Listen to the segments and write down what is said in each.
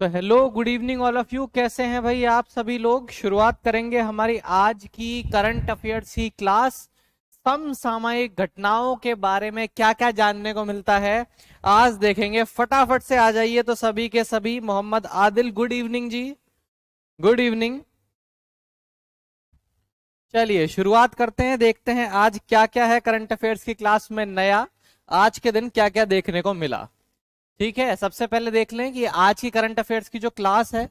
तो hello good evening all of you कैसे हैं भाई आप सभी लोग शुरुआत करेंगे हमारी आज की करंट अफेयर्स की क्लास समसामयिक घटनाओं के बारे में क्या क्या जानने को मिलता है आज देखेंगे फटाफट से आ जाइए तो सभी के सभी Mohammad Adil good evening ji good evening चलिए शुरुआत करते हैं देखते हैं आज क्या क्या है करंट अफेयर्स की क्लास में नया आज के दिन क्या क्या देखने को मिला ठीक है सबसे पहले देख लें कि आज की करंट अफेयर्स की जो क्लास है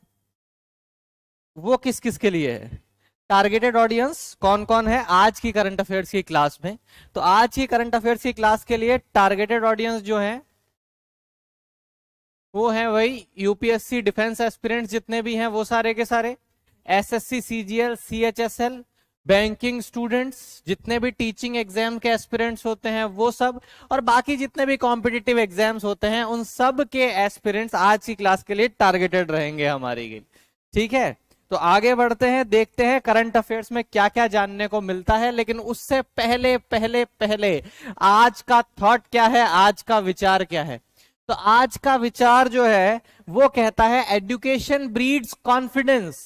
वो किस किस के लिए है टारगेटेड ऑडियंस कौन कौन है आज की करंट अफेयर्स की क्लास में तो आज की करंट अफेयर्स की क्लास के लिए टारगेटेड ऑडियंस जो है वो है वही यूपीएससी डिफेंस एस्पिरेंट्स जितने भी हैं वो सारे के सारे SSC CGL CHSL banking students जितने भी टीचिंग एग्जाम के एस्पिरेंट्स होते हैं वो सब और बाकी जितने भी कॉम्पिटिटिव एग्जाम्स होते हैं उन सब के एस्पिरेंट्स आज की क्लास के लिए टारगेटेड रहेंगे हमारे लिए ठीक है तो आगे बढ़ते हैं देखते हैं करंट अफेयर्स में क्या क्या जानने को मिलता है लेकिन उससे पहले पहले पहले आज का थॉट क्या है आज का विचार क्या है तो आज का विचार जो है वो कहता है education breeds confidence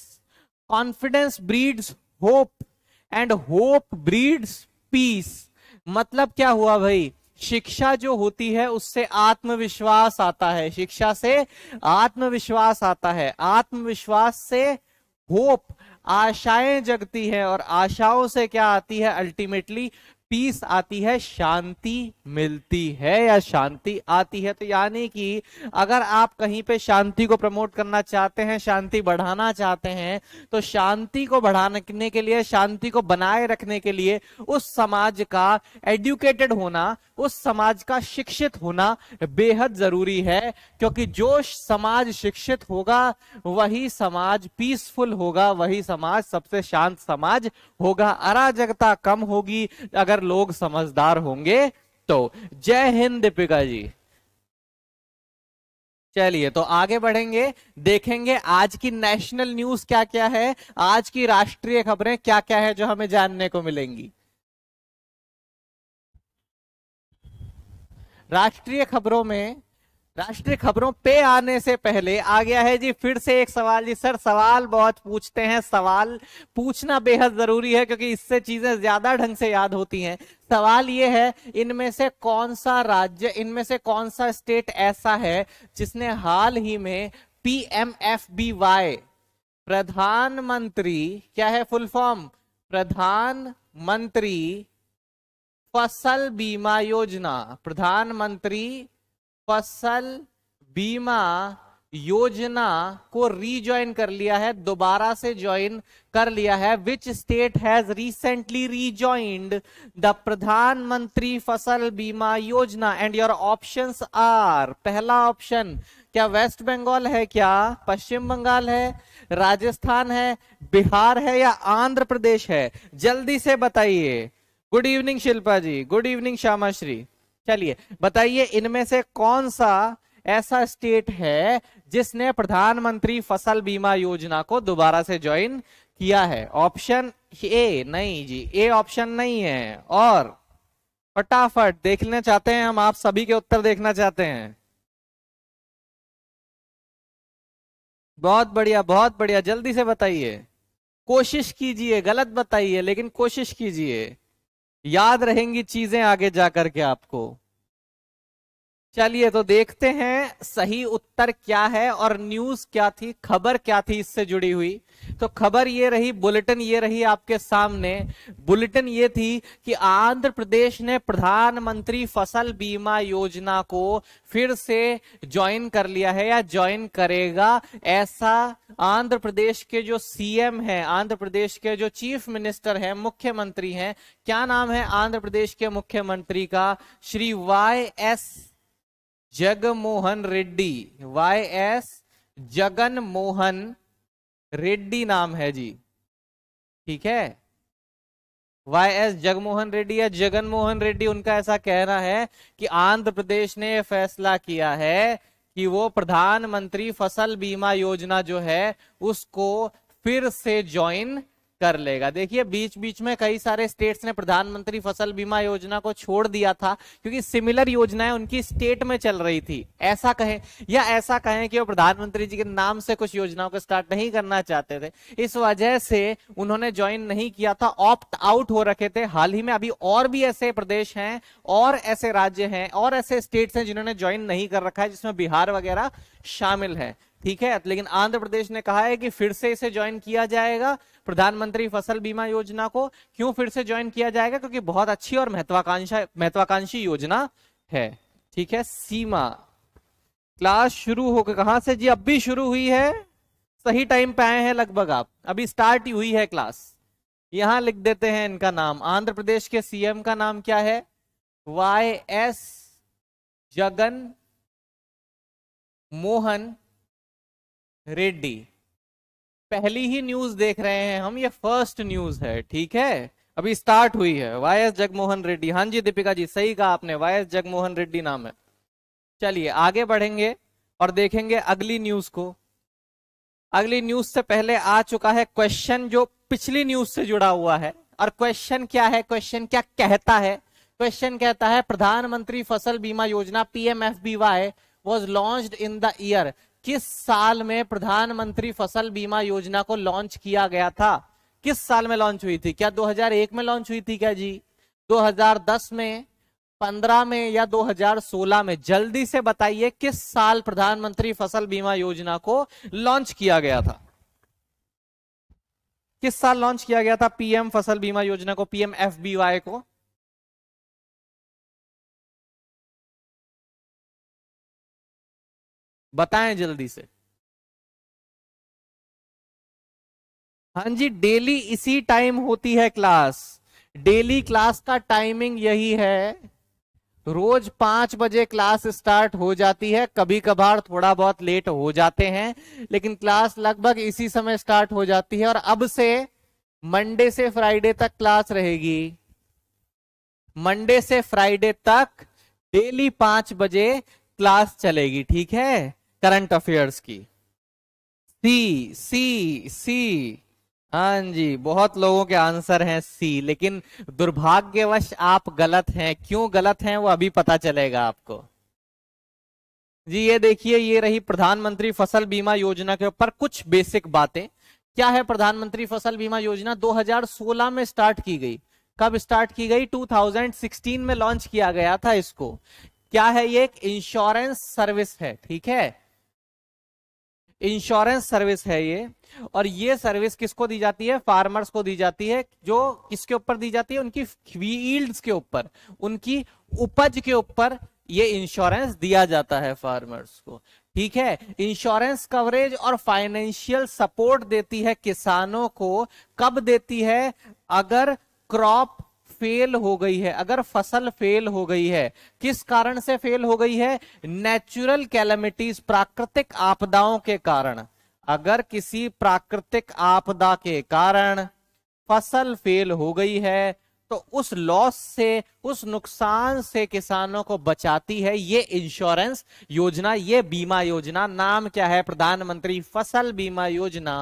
confidence breeds hope and hope breeds peace मतलब क्या हुआ भाई शिक्षा जो होती है उससे आत्मविश्वास आता है शिक्षा से आत्मविश्वास आता है आत्मविश्वास से होप आशाएं जगती हैं और आशाओं से क्या आती है अल्टीमेटली पीस आती है शांति मिलती है या शांति आती है तो यानी कि अगर आप कहीं पे शांति को प्रमोट करना चाहते हैं शांति बढ़ाना चाहते हैं तो शांति को बढ़ाने के लिए शांति को बनाए रखने के लिए उस समाज का एडुकेटेड होना उस समाज का शिक्षित होना बेहद जरूरी है क्योंकि जो समाज शिक्षित होगा वही समाज पीसफुल होगा वही समाज सबसे शांत समाज होगा अराजकता कम होगी अगर अगर लोग समझदार होंगे तो जय हिंद दीपिका जी चलिए तो आगे बढ़ेंगे देखेंगे आज की नेशनल न्यूज क्या क्या है आज की राष्ट्रीय खबरें क्या क्या है जो हमें जानने को मिलेंगी राष्ट्रीय खबरों में राष्ट्रीय खबरों पे आने से पहले आ गया है जी फिर से एक सवाल जी सर सवाल बहुत पूछते हैं सवाल पूछना बेहद जरूरी है क्योंकि इससे चीजें ज्यादा ढंग से याद होती हैं सवाल ये है इनमें से कौन सा राज्य इनमें से कौन सा स्टेट ऐसा है जिसने हाल ही में P M F B Y प्रधानमंत्री क्या है फुल फॉर्म प्रधानमंत्री फसल बीमा योजना प्रधानमंत्री फसल बीमा योजना को रीज्वाइन कर लिया है दोबारा से ज्वाइन कर लिया है which state has recently rejoined the प्रधानमंत्री फसल बीमा योजना एंड योर ऑप्शंस आर पहला ऑप्शन क्या वेस्ट बंगाल है क्या पश्चिम बंगाल है राजस्थान है बिहार है या आंध्र प्रदेश है जल्दी से बताइए good evening Shilpa ji good evening Shyama Shri चलिए बताइए इनमें से कौन सा ऐसा स्टेट है जिसने प्रधानमंत्री फसल बीमा योजना को दोबारा से ज्वाइन किया है ऑप्शन ए नहीं जी ए ऑप्शन नहीं है और फटाफट देखना चाहते हैं हम आप सभी के उत्तर देखना चाहते हैं बहुत बढ़िया बहुत बढ़िया जल्दी से बताइए कोशिश कीजिए गलत बताइए लेकिन कोशिश कीजिए याद रहेंगी चीजें आगे जाकर के आपको चलिए तो देखते हैं सही उत्तर क्या है और न्यूज क्या थी खबर क्या थी इससे जुड़ी हुई तो खबर ये रही बुलेटिन ये रही आपके सामने बुलेटिन ये थी कि आंध्र प्रदेश ने प्रधानमंत्री फसल बीमा योजना को फिर से ज्वाइन कर लिया है या ज्वाइन करेगा ऐसा आंध्र प्रदेश के जो सीएम है आंध्र प्रदेश के जो चीफ मिनिस्टर है मुख्यमंत्री हैं क्या नाम है आंध्र प्रदेश के मुख्यमंत्री का Shri Y S Jaganmohan Reddy Y S Jagan Mohan Reddy नाम है जी ठीक है वाई एस जगमोहन रेड्डी या जगनमोहन रेड्डी उनका ऐसा कहना है कि आंध्र प्रदेश ने फैसला किया है कि वो प्रधानमंत्री फसल बीमा योजना जो है उसको फिर से ज्वाइन कर लेगा देखिए बीच बीच में कई सारे स्टेट्स ने प्रधानमंत्री फसल बीमा योजना को छोड़ दिया था क्योंकि सिमिलर योजनाएं उनकी स्टेट में चल रही थी ऐसा कहें या ऐसा कहें कि वो प्रधानमंत्री जी के नाम से कुछ योजनाओं को स्टार्ट नहीं करना चाहते थे इस वजह से उन्होंने ज्वाइन नहीं किया था ऑप्ट आउट हो रखे थे हाल ही में अभी और भी ऐसे प्रदेश हैं और ऐसे राज्य हैं और ऐसे स्टेट्स हैं जिन्होंने ज्वाइन नहीं कर रखा है जिसमें बिहार वगैरह शामिल है ठीक है लेकिन आंध्र प्रदेश ने कहा है कि फिर से इसे ज्वाइन किया जाएगा प्रधानमंत्री फसल बीमा योजना को क्यों फिर से ज्वाइन किया जाएगा क्योंकि बहुत अच्छी और महत्वाकांक्षा महत्वाकांक्षी योजना है ठीक है सीमा क्लास शुरू होकर कहा से जी अब भी शुरू हुई है सही टाइम पे आए हैं लगभग आप अभी स्टार्ट ही हुई है क्लास यहां लिख देते हैं इनका नाम आंध्र प्रदेश के सीएम का नाम क्या है वाई एस जगन मोहन रेड्डी पहली ही न्यूज देख रहे हैं हम ये फर्स्ट न्यूज है ठीक है अभी स्टार्ट हुई है वाई एस जगमोहन रेड्डी हाँ जी दीपिका जी सही कहा आपने वाई एस जगमोहन रेड्डी नाम है चलिए आगे बढ़ेंगे और देखेंगे अगली न्यूज को अगली न्यूज से पहले आ चुका है क्वेश्चन जो पिछली न्यूज से जुड़ा हुआ है और क्वेश्चन क्या है क्वेश्चन क्या कहता है क्वेश्चन कहता है प्रधानमंत्री फसल बीमा योजना PMFBY was launched in the year किस साल में प्रधानमंत्री फसल बीमा योजना को लॉन्च किया गया था किस साल में लॉन्च हुई थी क्या 2001 में लॉन्च हुई थी क्या जी 2010 में 15 में या 2016 में जल्दी से बताइए किस साल प्रधानमंत्री फसल बीमा योजना को लॉन्च किया गया था किस साल लॉन्च किया गया था पीएम फसल बीमा योजना को पीएम एफ को बताएं जल्दी से हाँ जी डेली इसी टाइम होती है क्लास डेली क्लास का टाइमिंग यही है रोज पांच बजे क्लास स्टार्ट हो जाती है कभी कभार थोड़ा बहुत लेट हो जाते हैं लेकिन क्लास लगभग इसी समय स्टार्ट हो जाती है और अब से मंडे से फ्राइडे तक क्लास रहेगी मंडे से फ्राइडे तक डेली पांच बजे क्लास चलेगी ठीक है करंट अफेयर्स की सी सी सी हाँ जी बहुत लोगों के आंसर हैं सी लेकिन दुर्भाग्यवश आप गलत हैं क्यों गलत हैं वो अभी पता चलेगा आपको जी ये देखिए ये रही प्रधानमंत्री फसल बीमा योजना के ऊपर कुछ बेसिक बातें क्या है प्रधानमंत्री फसल बीमा योजना 2016 में स्टार्ट की गई कब स्टार्ट की गई 2016 में लॉन्च किया गया था इसको क्या है ये एक इंश्योरेंस सर्विस है ठीक है इंश्योरेंस सर्विस है ये और ये सर्विस किसको दी जाती है फार्मर्स को दी जाती है जो किसके ऊपर दी जाती है उनकी फील्ड्स के ऊपर उनकी उपज के ऊपर ये इंश्योरेंस दिया जाता है फार्मर्स को ठीक है इंश्योरेंस कवरेज और फाइनेंशियल सपोर्ट देती है किसानों को कब देती है अगर क्रॉप फेल हो गई है अगर फसल फेल हो गई है किस कारण से फेल हो गई है नेचुरल कैलमिटीज प्राकृतिक आपदाओं के कारण अगर किसी प्राकृतिक आपदा के कारण फसल फेल हो गई है तो उस लॉस से उस नुकसान से किसानों को बचाती है ये इंश्योरेंस योजना ये बीमा योजना नाम क्या है प्रधानमंत्री फसल बीमा योजना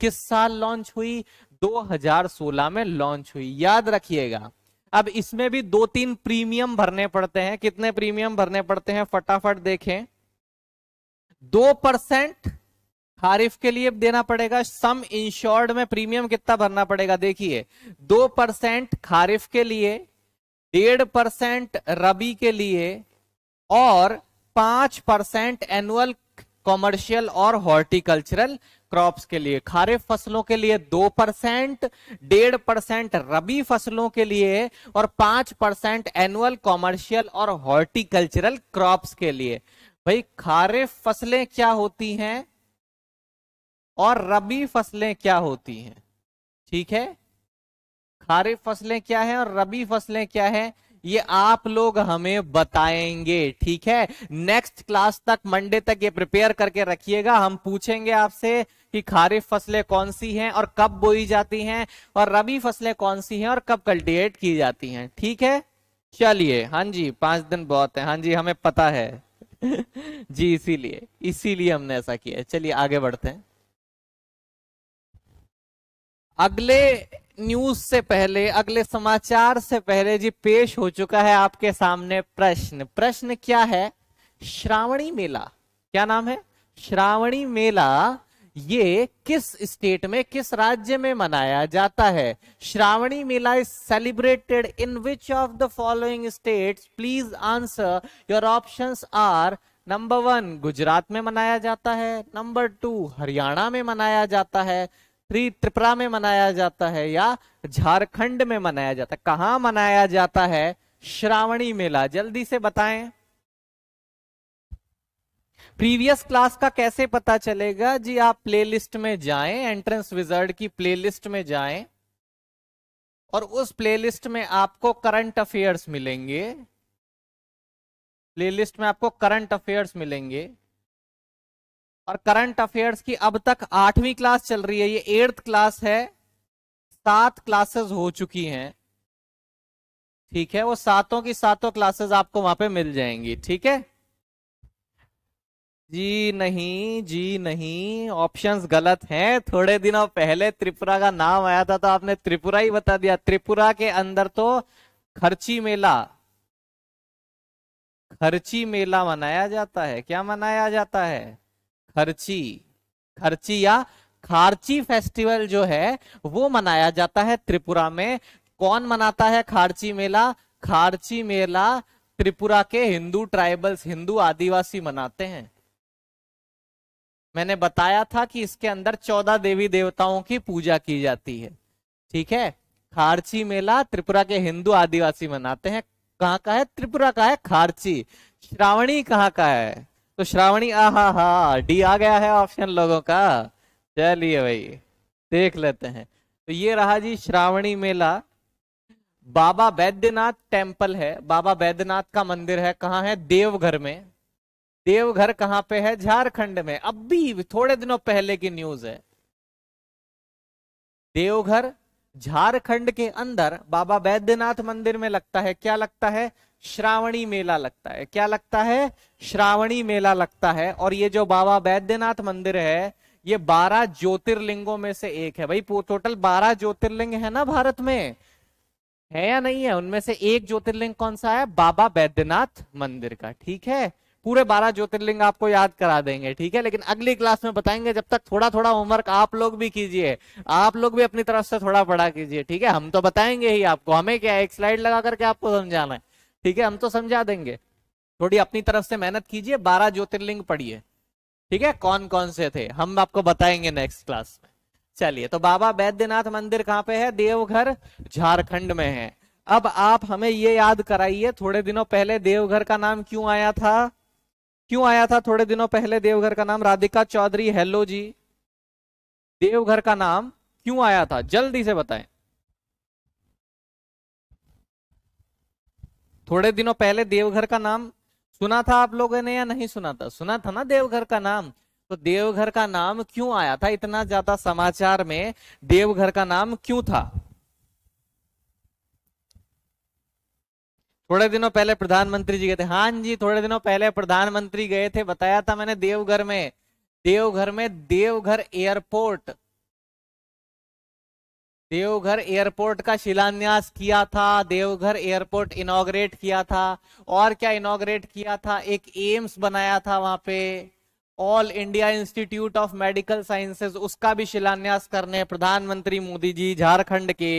किस साल लॉन्च हुई 2016 में लॉन्च हुई याद रखिएगा अब इसमें भी दो तीन प्रीमियम भरने पड़ते हैं कितने प्रीमियम भरने पड़ते हैं फटाफट देखें दो परसेंट खारिफ के लिए देना पड़ेगा सम इंश्योर्ड में प्रीमियम कितना भरना पड़ेगा देखिए दो परसेंट खारिफ के लिए डेढ़ परसेंट रबी के लिए और पांच परसेंट एनुअल कॉमर्शियल और हॉर्टिकल्चरल क्रॉप्स के लिए खारिफ फसलों के लिए दो परसेंट डेढ़ परसेंट रबी फसलों के लिए और पांच परसेंट एनुअल कॉमर्शियल और हॉर्टिकल्चरल क्रॉप्स के लिए भाई खारिफ फसलें क्या होती हैं और रबी फसलें क्या होती हैं ठीक है खारिफ फसलें क्या है और रबी फसलें क्या है ये आप लोग हमें बताएंगे ठीक है नेक्स्ट क्लास तक मंडे तक ये प्रिपेयर करके रखिएगा हम पूछेंगे आपसे कि खारिफ फसलें कौन सी हैं और कब बोई जाती हैं और रबी फसलें कौन सी हैं और कब कल्टिवेट की जाती हैं ठीक है चलिए हाँ जी पांच दिन बहुत है हाँ जी हमें पता है जी इसीलिए इसीलिए हमने ऐसा किया है चलिए आगे बढ़ते हैं अगले न्यूज से पहले अगले समाचार से पहले जी पेश हो चुका है आपके सामने प्रश्न प्रश्न क्या है श्रावणी मेला क्या नाम है श्रावणी मेला ये किस स्टेट में किस राज्य में मनाया जाता है Shravani Mela is celebrated in which of the following states please answer your options are number one Gujarat में मनाया जाता है नंबर टू हरियाणा में मनाया जाता है थ्री त्रिपुरा में मनाया जाता है या झारखंड में मनाया जाता है कहां मनाया जाता है श्रावणी मेला जल्दी से बताएं प्रीवियस क्लास का कैसे पता चलेगा जी आप प्लेलिस्ट में जाएं एंट्रेंस विजर्ड की प्लेलिस्ट में जाएं और उस प्लेलिस्ट में आपको करंट अफेयर्स मिलेंगे प्लेलिस्ट में आपको करंट अफेयर्स मिलेंगे और करंट अफेयर्स की अब तक आठवीं क्लास चल रही है ये एट्थ क्लास है सात क्लासेस हो चुकी हैं ठीक है वो सातों की सातों क्लासेस आपको वहां पे मिल जाएंगी ठीक है जी नहीं जी नहीं ऑप्शंस गलत हैं थोड़े दिनों पहले त्रिपुरा का नाम आया था तो आपने त्रिपुरा ही बता दिया त्रिपुरा के अंदर तो खर्ची मेला खर्ची मेला मनाया जाता है क्या मनाया जाता है खर्ची खर्ची या खारची फेस्टिवल जो है वो मनाया जाता है त्रिपुरा में कौन मनाता है खारची मेला खारची मेला त्रिपुरा के हिंदू ट्राइबल्स हिंदू आदिवासी मनाते हैं मैंने बताया था कि इसके अंदर चौदह देवी देवताओं की पूजा की जाती है ठीक है खारची मेला त्रिपुरा के हिंदू आदिवासी मनाते हैं कहाँ का है त्रिपुरा का है खारची श्रावणी कहाँ का है तो श्रावणी आ हा हा डी आ गया है ऑप्शन लोगों का चलिए भाई देख लेते हैं तो ये रहा जी श्रावणी मेला बाबा वैद्यनाथ टेम्पल है बाबा वैद्यनाथ का मंदिर है कहाँ है देवघर में देवघर कहाँ पे है झारखंड में अब भी थोड़े दिनों पहले की न्यूज है देवघर झारखंड के अंदर बाबा वैद्यनाथ मंदिर में लगता है क्या लगता है श्रावणी मेला लगता है क्या लगता है श्रावणी मेला लगता है और ये जो बाबा बैद्यनाथ मंदिर है ये बारह ज्योतिर्लिंगों में से एक है भाई टोटल बारह ज्योतिर्लिंग है ना भारत में है या नहीं है उनमें से एक ज्योतिर्लिंग कौन सा है बाबा बैद्यनाथ मंदिर का ठीक है पूरे बारह ज्योतिर्लिंग आपको याद करा देंगे ठीक है लेकिन अगली क्लास में बताएंगे जब तक थोड़ा थोड़ा होमवर्क आप लोग भी कीजिए आप लोग भी अपनी तरफ से थोड़ा बड़ा कीजिए ठीक है हम तो बताएंगे ही आपको हमें क्या एक स्लाइड लगा करके आपको समझाना है ठीक है हम तो समझा देंगे थोड़ी अपनी तरफ से मेहनत कीजिए बारह ज्योतिर्लिंग पढ़िए ठीक है कौन कौन से थे हम आपको बताएंगे नेक्स्ट क्लास में चलिए तो बाबा बैद्यनाथ मंदिर कहाँ पे है देवघर झारखंड में है अब आप हमें ये याद कराइए थोड़े दिनों पहले देवघर का नाम क्यों आया था क्यों आया था थोड़े दिनों पहले देवघर का नाम राधिका चौधरी हेलो जी देवघर का नाम क्यों आया था जल्दी से बताएं थोड़े दिनों पहले देवघर का नाम सुना था आप लोगों ने या नहीं सुना था सुना था ना देवघर का नाम तो देवघर का नाम क्यों आया था इतना ज्यादा समाचार में देवघर का नाम क्यों था थोड़े दिनों पहले प्रधानमंत्री जी गए थे हाँ जी थोड़े दिनों पहले प्रधानमंत्री गए थे बताया था मैंने देवघर में देवघर में देवघर एयरपोर्ट देवघर एयरपोर्ट का शिलान्यास किया था देवघर एयरपोर्ट इनोग्रेट किया था और क्या इनोग्रेट किया था एक एम्स बनाया था वहां पे all India institute of medical sciences उसका भी शिलान्यास करने प्रधानमंत्री मोदी जी झारखंड के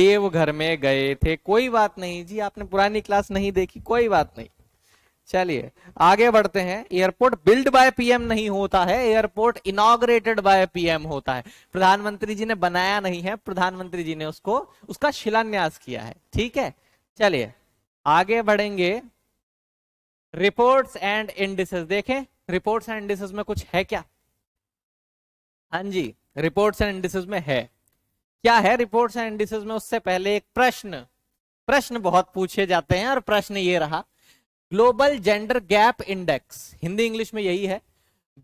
देवघर में गए थे कोई बात नहीं जी आपने पुरानी क्लास नहीं देखी कोई बात नहीं चलिए आगे बढ़ते हैं एयरपोर्ट बिल्ड बाय पीएम नहीं होता है एयरपोर्ट इनग्रेटेड बाय पीएम होता है प्रधानमंत्री जी ने बनाया नहीं है प्रधानमंत्री जी ने उसको उसका शिलान्यास किया है ठीक है चलिए आगे बढ़ेंगे रिपोर्ट्स एंड इंडिसेस देखें रिपोर्ट्स एंड इंडिसेस में कुछ है क्या हाँ जी रिपोर्ट्स एंड इंडिसेस में है क्या है रिपोर्ट्स एंड इंडिसेस में उससे पहले एक प्रश्न प्रश्न बहुत पूछे जाते हैं और प्रश्न ये रहा global gender gap index Hindi English में यही है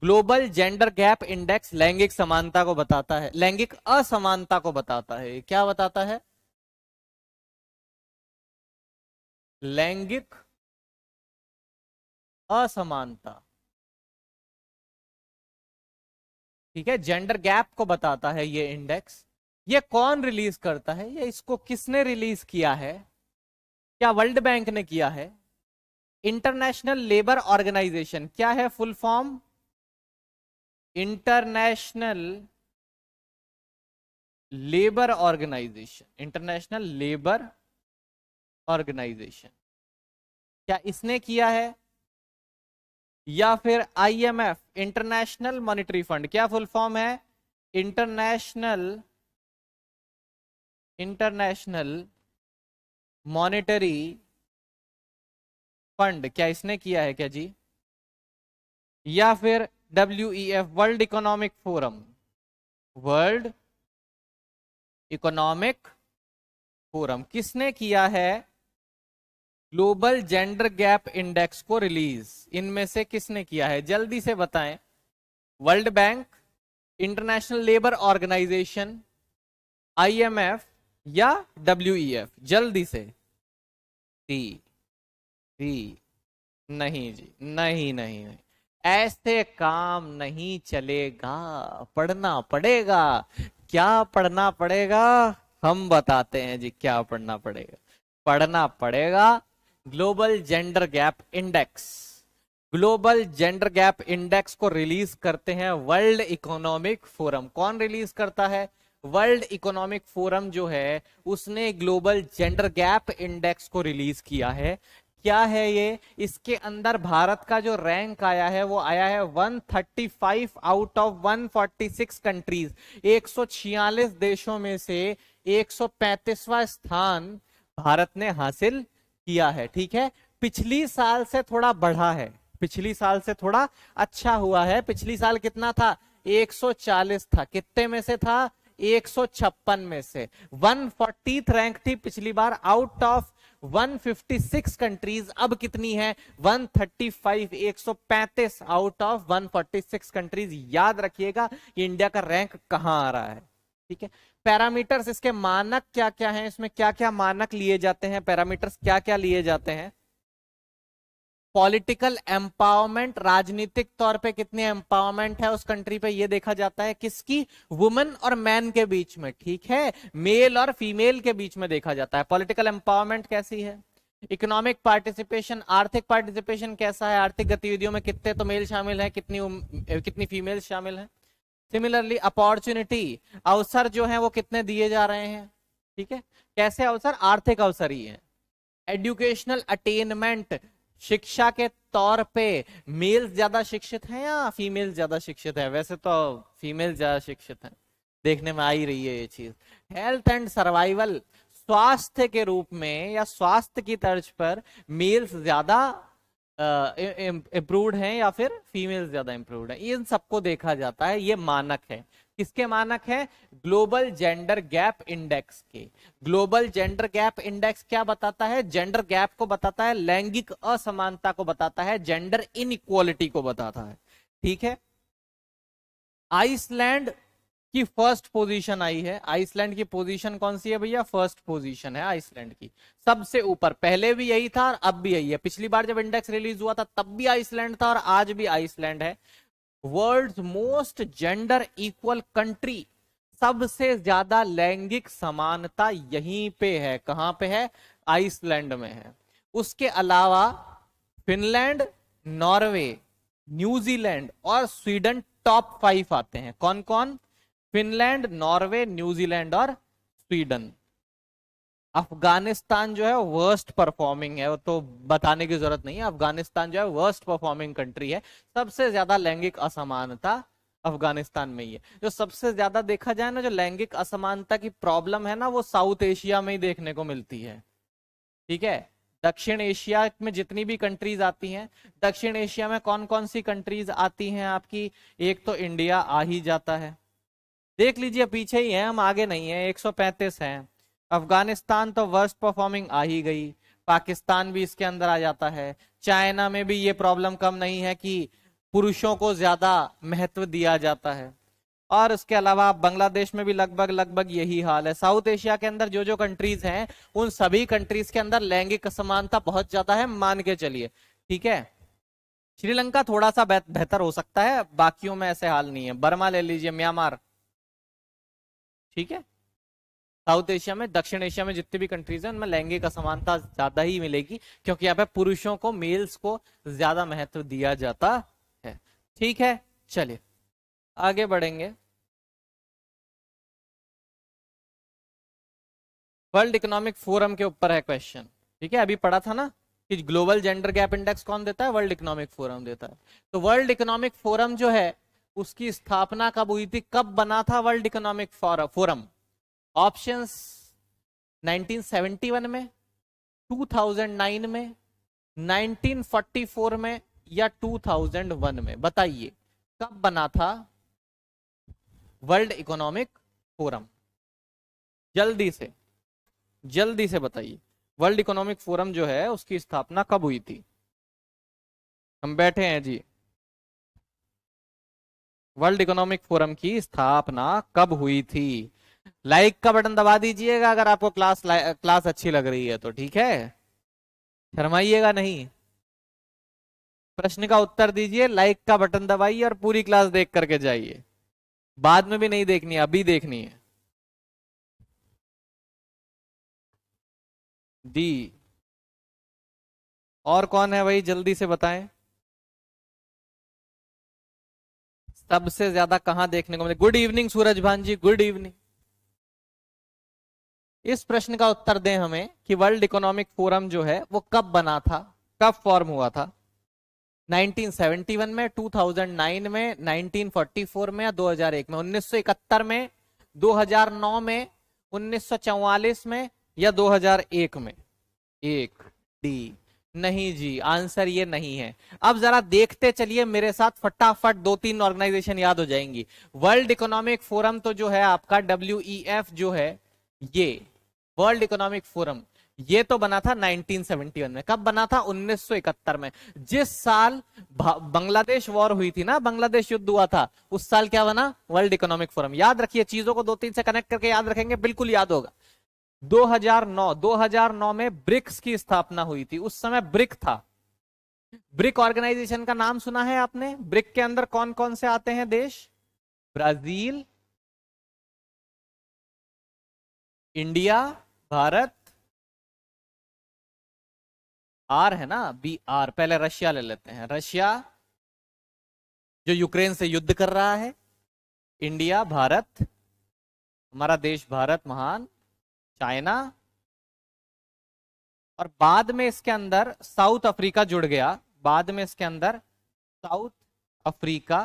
ग्लोबल जेंडर गैप इंडेक्स लैंगिक समानता को बताता है लैंगिक असमानता को बताता है क्या बताता है लैंगिक असमानता ठीक है जेंडर गैप को बताता है ये इंडेक्स ये कौन रिलीज करता है ये इसको किसने रिलीज किया है क्या वर्ल्ड बैंक ने किया है इंटरनेशनल लेबर ऑर्गेनाइजेशन क्या है full form international labour organisation international labour organisation क्या इसने किया है या फिर आईएमएफ इंटरनेशनल मॉनिटरी फंड क्या फुल फॉर्म है इंटरनेशनल इंटरनेशनल मॉनिटरी फंड क्या इसने किया है क्या जी या फिर W F world economic forum world economic forum किसने किया है ग्लोबल जेंडर गैप इंडेक्स को रिलीज इनमें से किसने किया है जल्दी से बताएं world bank international labour organisation IMF या डब्ल्यू e जल्दी से जी नहीं जी नहीं नहीं नहीं ऐसे काम नहीं चलेगा पढ़ना पड़ेगा क्या पढ़ना पड़ेगा हम बताते हैं जी क्या पढ़ना पड़ेगा पढ़ना पड़ेगा global gender gap index global gender gap index को रिलीज करते हैं वर्ल्ड इकोनॉमिक फोरम कौन रिलीज करता है वर्ल्ड इकोनॉमिक फोरम जो है उसने ग्लोबल जेंडर गैप इंडेक्स को रिलीज किया है क्या है ये इसके अंदर भारत का जो रैंक आया है वो आया है 135 आउट ऑफ 146 कंट्रीज एक देशों में से एक स्थान भारत ने हासिल किया है ठीक है पिछली साल से थोड़ा बढ़ा है पिछली साल से थोड़ा अच्छा हुआ है पिछली साल कितना था 140 था कितने में से था 156 में से वन रैंक थी पिछली बार आउट ऑफ 156 कंट्रीज अब कितनी है 135 135 आउट ऑफ 146 कंट्रीज याद रखिएगा इंडिया का रैंक कहां आ रहा है ठीक है पैरामीटर्स इसके मानक क्या क्या हैं इसमें क्या क्या मानक लिए जाते हैं पैरामीटर्स क्या क्या लिए जाते हैं पॉलिटिकल एम्पावरमेंट राजनीतिक तौर पे कितनी एम्पावरमेंट है उस कंट्री पे ये देखा जाता है किसकी वुमेन और मैन के बीच में ठीक है मेल और फीमेल के बीच में देखा जाता है पॉलिटिकल एम्पावरमेंट कैसी है इकोनॉमिक पार्टिसिपेशन आर्थिक पार्टिसिपेशन कैसा है आर्थिक गतिविधियों में कितने तो मेल शामिल है कितनी कितनी फीमेल शामिल है सिमिलरली अपॉर्चुनिटी अवसर जो है वो कितने दिए जा रहे हैं ठीक है कैसे अवसर आर्थिक अवसर ही है एडुकेशनल अटेनमेंट शिक्षा के तौर पे मेल ज्यादा शिक्षित है या फीमेल ज्यादा शिक्षित है वैसे तो फीमेल ज्यादा शिक्षित है देखने में आई रही है ये चीज हेल्थ एंड सर्वाइवल स्वास्थ्य के रूप में या स्वास्थ्य की तर्ज पर मेल्स ज्यादा इम्प्रूव्ड हैं या फिर फीमेल्स ज्यादा इंप्रूवड हैं इन सबको देखा जाता है ये मानक है किसके मानक है ग्लोबल जेंडर गैप इंडेक्स के ग्लोबल जेंडर गैप इंडेक्स क्या बताता है जेंडर गैप को बताता है लैंगिक असमानता को बताता है जेंडर इनइक्वालिटी को बताता है ठीक है आइसलैंड की फर्स्ट पोजीशन आई है आइसलैंड की पोजीशन कौन सी है भैया फर्स्ट पोजीशन है आइसलैंड की सबसे ऊपर पहले भी यही था और अब भी यही है पिछली बार जब इंडेक्स रिलीज हुआ था तब भी आइसलैंड था और आज भी आइसलैंड है world's most gender equal country सबसे ज्यादा लैंगिक समानता यहीं पे है कहाँ पे है आइसलैंड में है उसके अलावा फिनलैंड नॉर्वे न्यूजीलैंड और स्वीडन टॉप फाइव आते हैं कौन कौन फिनलैंड नॉर्वे न्यूजीलैंड और स्वीडन अफगानिस्तान जो है वर्स्ट परफॉर्मिंग है तो बताने की जरूरत नहीं है अफगानिस्तान जो है वर्स्ट परफॉर्मिंग कंट्री है सबसे ज्यादा लैंगिक असमानता अफगानिस्तान में ही है जो सबसे ज्यादा देखा जाए ना जो लैंगिक असमानता की प्रॉब्लम है ना वो साउथ एशिया में ही देखने को मिलती है ठीक है दक्षिण एशिया में जितनी भी कंट्रीज आती हैं दक्षिण एशिया में कौन कौन सी कंट्रीज आती हैं आपकी एक तो इंडिया आ ही जाता है देख लीजिए पीछे ही है हम आगे नहीं है 135 हैं अफगानिस्तान तो वर्स्ट परफॉर्मिंग आ ही गई पाकिस्तान भी इसके अंदर आ जाता है चाइना में भी ये प्रॉब्लम कम नहीं है कि पुरुषों को ज्यादा महत्व दिया जाता है और उसके अलावा बांग्लादेश में भी लगभग लगभग यही हाल है साउथ एशिया के अंदर जो जो कंट्रीज हैं उन सभी कंट्रीज के अंदर लैंगिक असमानता बहुत ज्यादा है मान के चलिए ठीक है श्रीलंका थोड़ा सा बेहतर हो सकता है बाकियों में ऐसे हाल नहीं है बर्मा ले लीजिए म्यांमार ठीक है साउथ एशिया में दक्षिण एशिया में जितने भी कंट्रीज हैं उनमें लैंगिक असमानता ज्यादा ही मिलेगी क्योंकि यहाँ पे पुरुषों को मेल्स को ज्यादा महत्व दिया जाता है ठीक है चलिए आगे बढ़ेंगे वर्ल्ड इकोनॉमिक फोरम के ऊपर है क्वेश्चन ठीक है अभी पढ़ा था ना कि ग्लोबल जेंडर गैप इंडेक्स कौन देता है वर्ल्ड इकोनॉमिक फोरम देता है तो वर्ल्ड इकोनॉमिक फोरम जो है उसकी स्थापना कब हुई थी कब बना था वर्ल्ड इकोनॉमिक फोरम ऑप्शंस 1971 में 2009 में 1944 में या 2001 में बताइए कब बना था वर्ल्ड इकोनॉमिक फोरम जल्दी से जल्दी से बताइए वर्ल्ड इकोनॉमिक फोरम जो है उसकी स्थापना कब हुई थी हम बैठे हैं जी वर्ल्ड इकोनॉमिक फोरम की स्थापना कब हुई थी लाइक का बटन दबा दीजिएगा अगर आपको क्लास क्लास अच्छी लग रही है तो ठीक है शर्माइएगा नहीं प्रश्न का उत्तर दीजिए लाइक का बटन दबाइए और पूरी क्लास देख करके जाइए बाद में भी नहीं देखनी है अभी देखनी है डी और कौन है भाई जल्दी से बताएं सबसे ज्यादा कहाँ देखने को मिले गुड इवनिंग सूरज भान जी गुड इवनिंग इस प्रश्न का उत्तर दें हमें कि वर्ल्ड इकोनॉमिक फोरम जो है वो कब बना था कब फॉर्म हुआ था 1971 में 2009 में 1944 में या 2001 में 1971 में 2009 में 1944 में या 2001 में एक डी नहीं जी आंसर ये नहीं है अब जरा देखते चलिए मेरे साथ फटाफट दो तीन ऑर्गेनाइजेशन याद हो जाएंगी वर्ल्ड इकोनॉमिक फोरम तो जो है आपका डब्ल्यू जो है ये वर्ल्ड इकोनॉमिक फोरम ये तो बना था 1971 में कब बना था 1971 में जिस साल बांग्लादेश वॉर हुई थी ना बांग्लादेश युद्ध हुआ था उस साल क्या बना वर्ल्ड इकोनॉमिक फोरम याद रखिए चीजों को दो तीन से कनेक्ट करके याद रखेंगे बिल्कुल याद होगा 2009 2009 में ब्रिक्स की स्थापना हुई थी उस समय ब्रिक था ब्रिक ऑर्गेनाइजेशन का नाम सुना है आपने ब्रिक के अंदर कौन कौन से आते हैं देश ब्राजील इंडिया भारत आर है ना बी आर पहले रशिया ले लेते हैं रशिया जो यूक्रेन से युद्ध कर रहा है इंडिया भारत हमारा देश भारत महान चाइना और बाद में इसके अंदर साउथ अफ्रीका जुड़ गया बाद में इसके अंदर साउथ अफ्रीका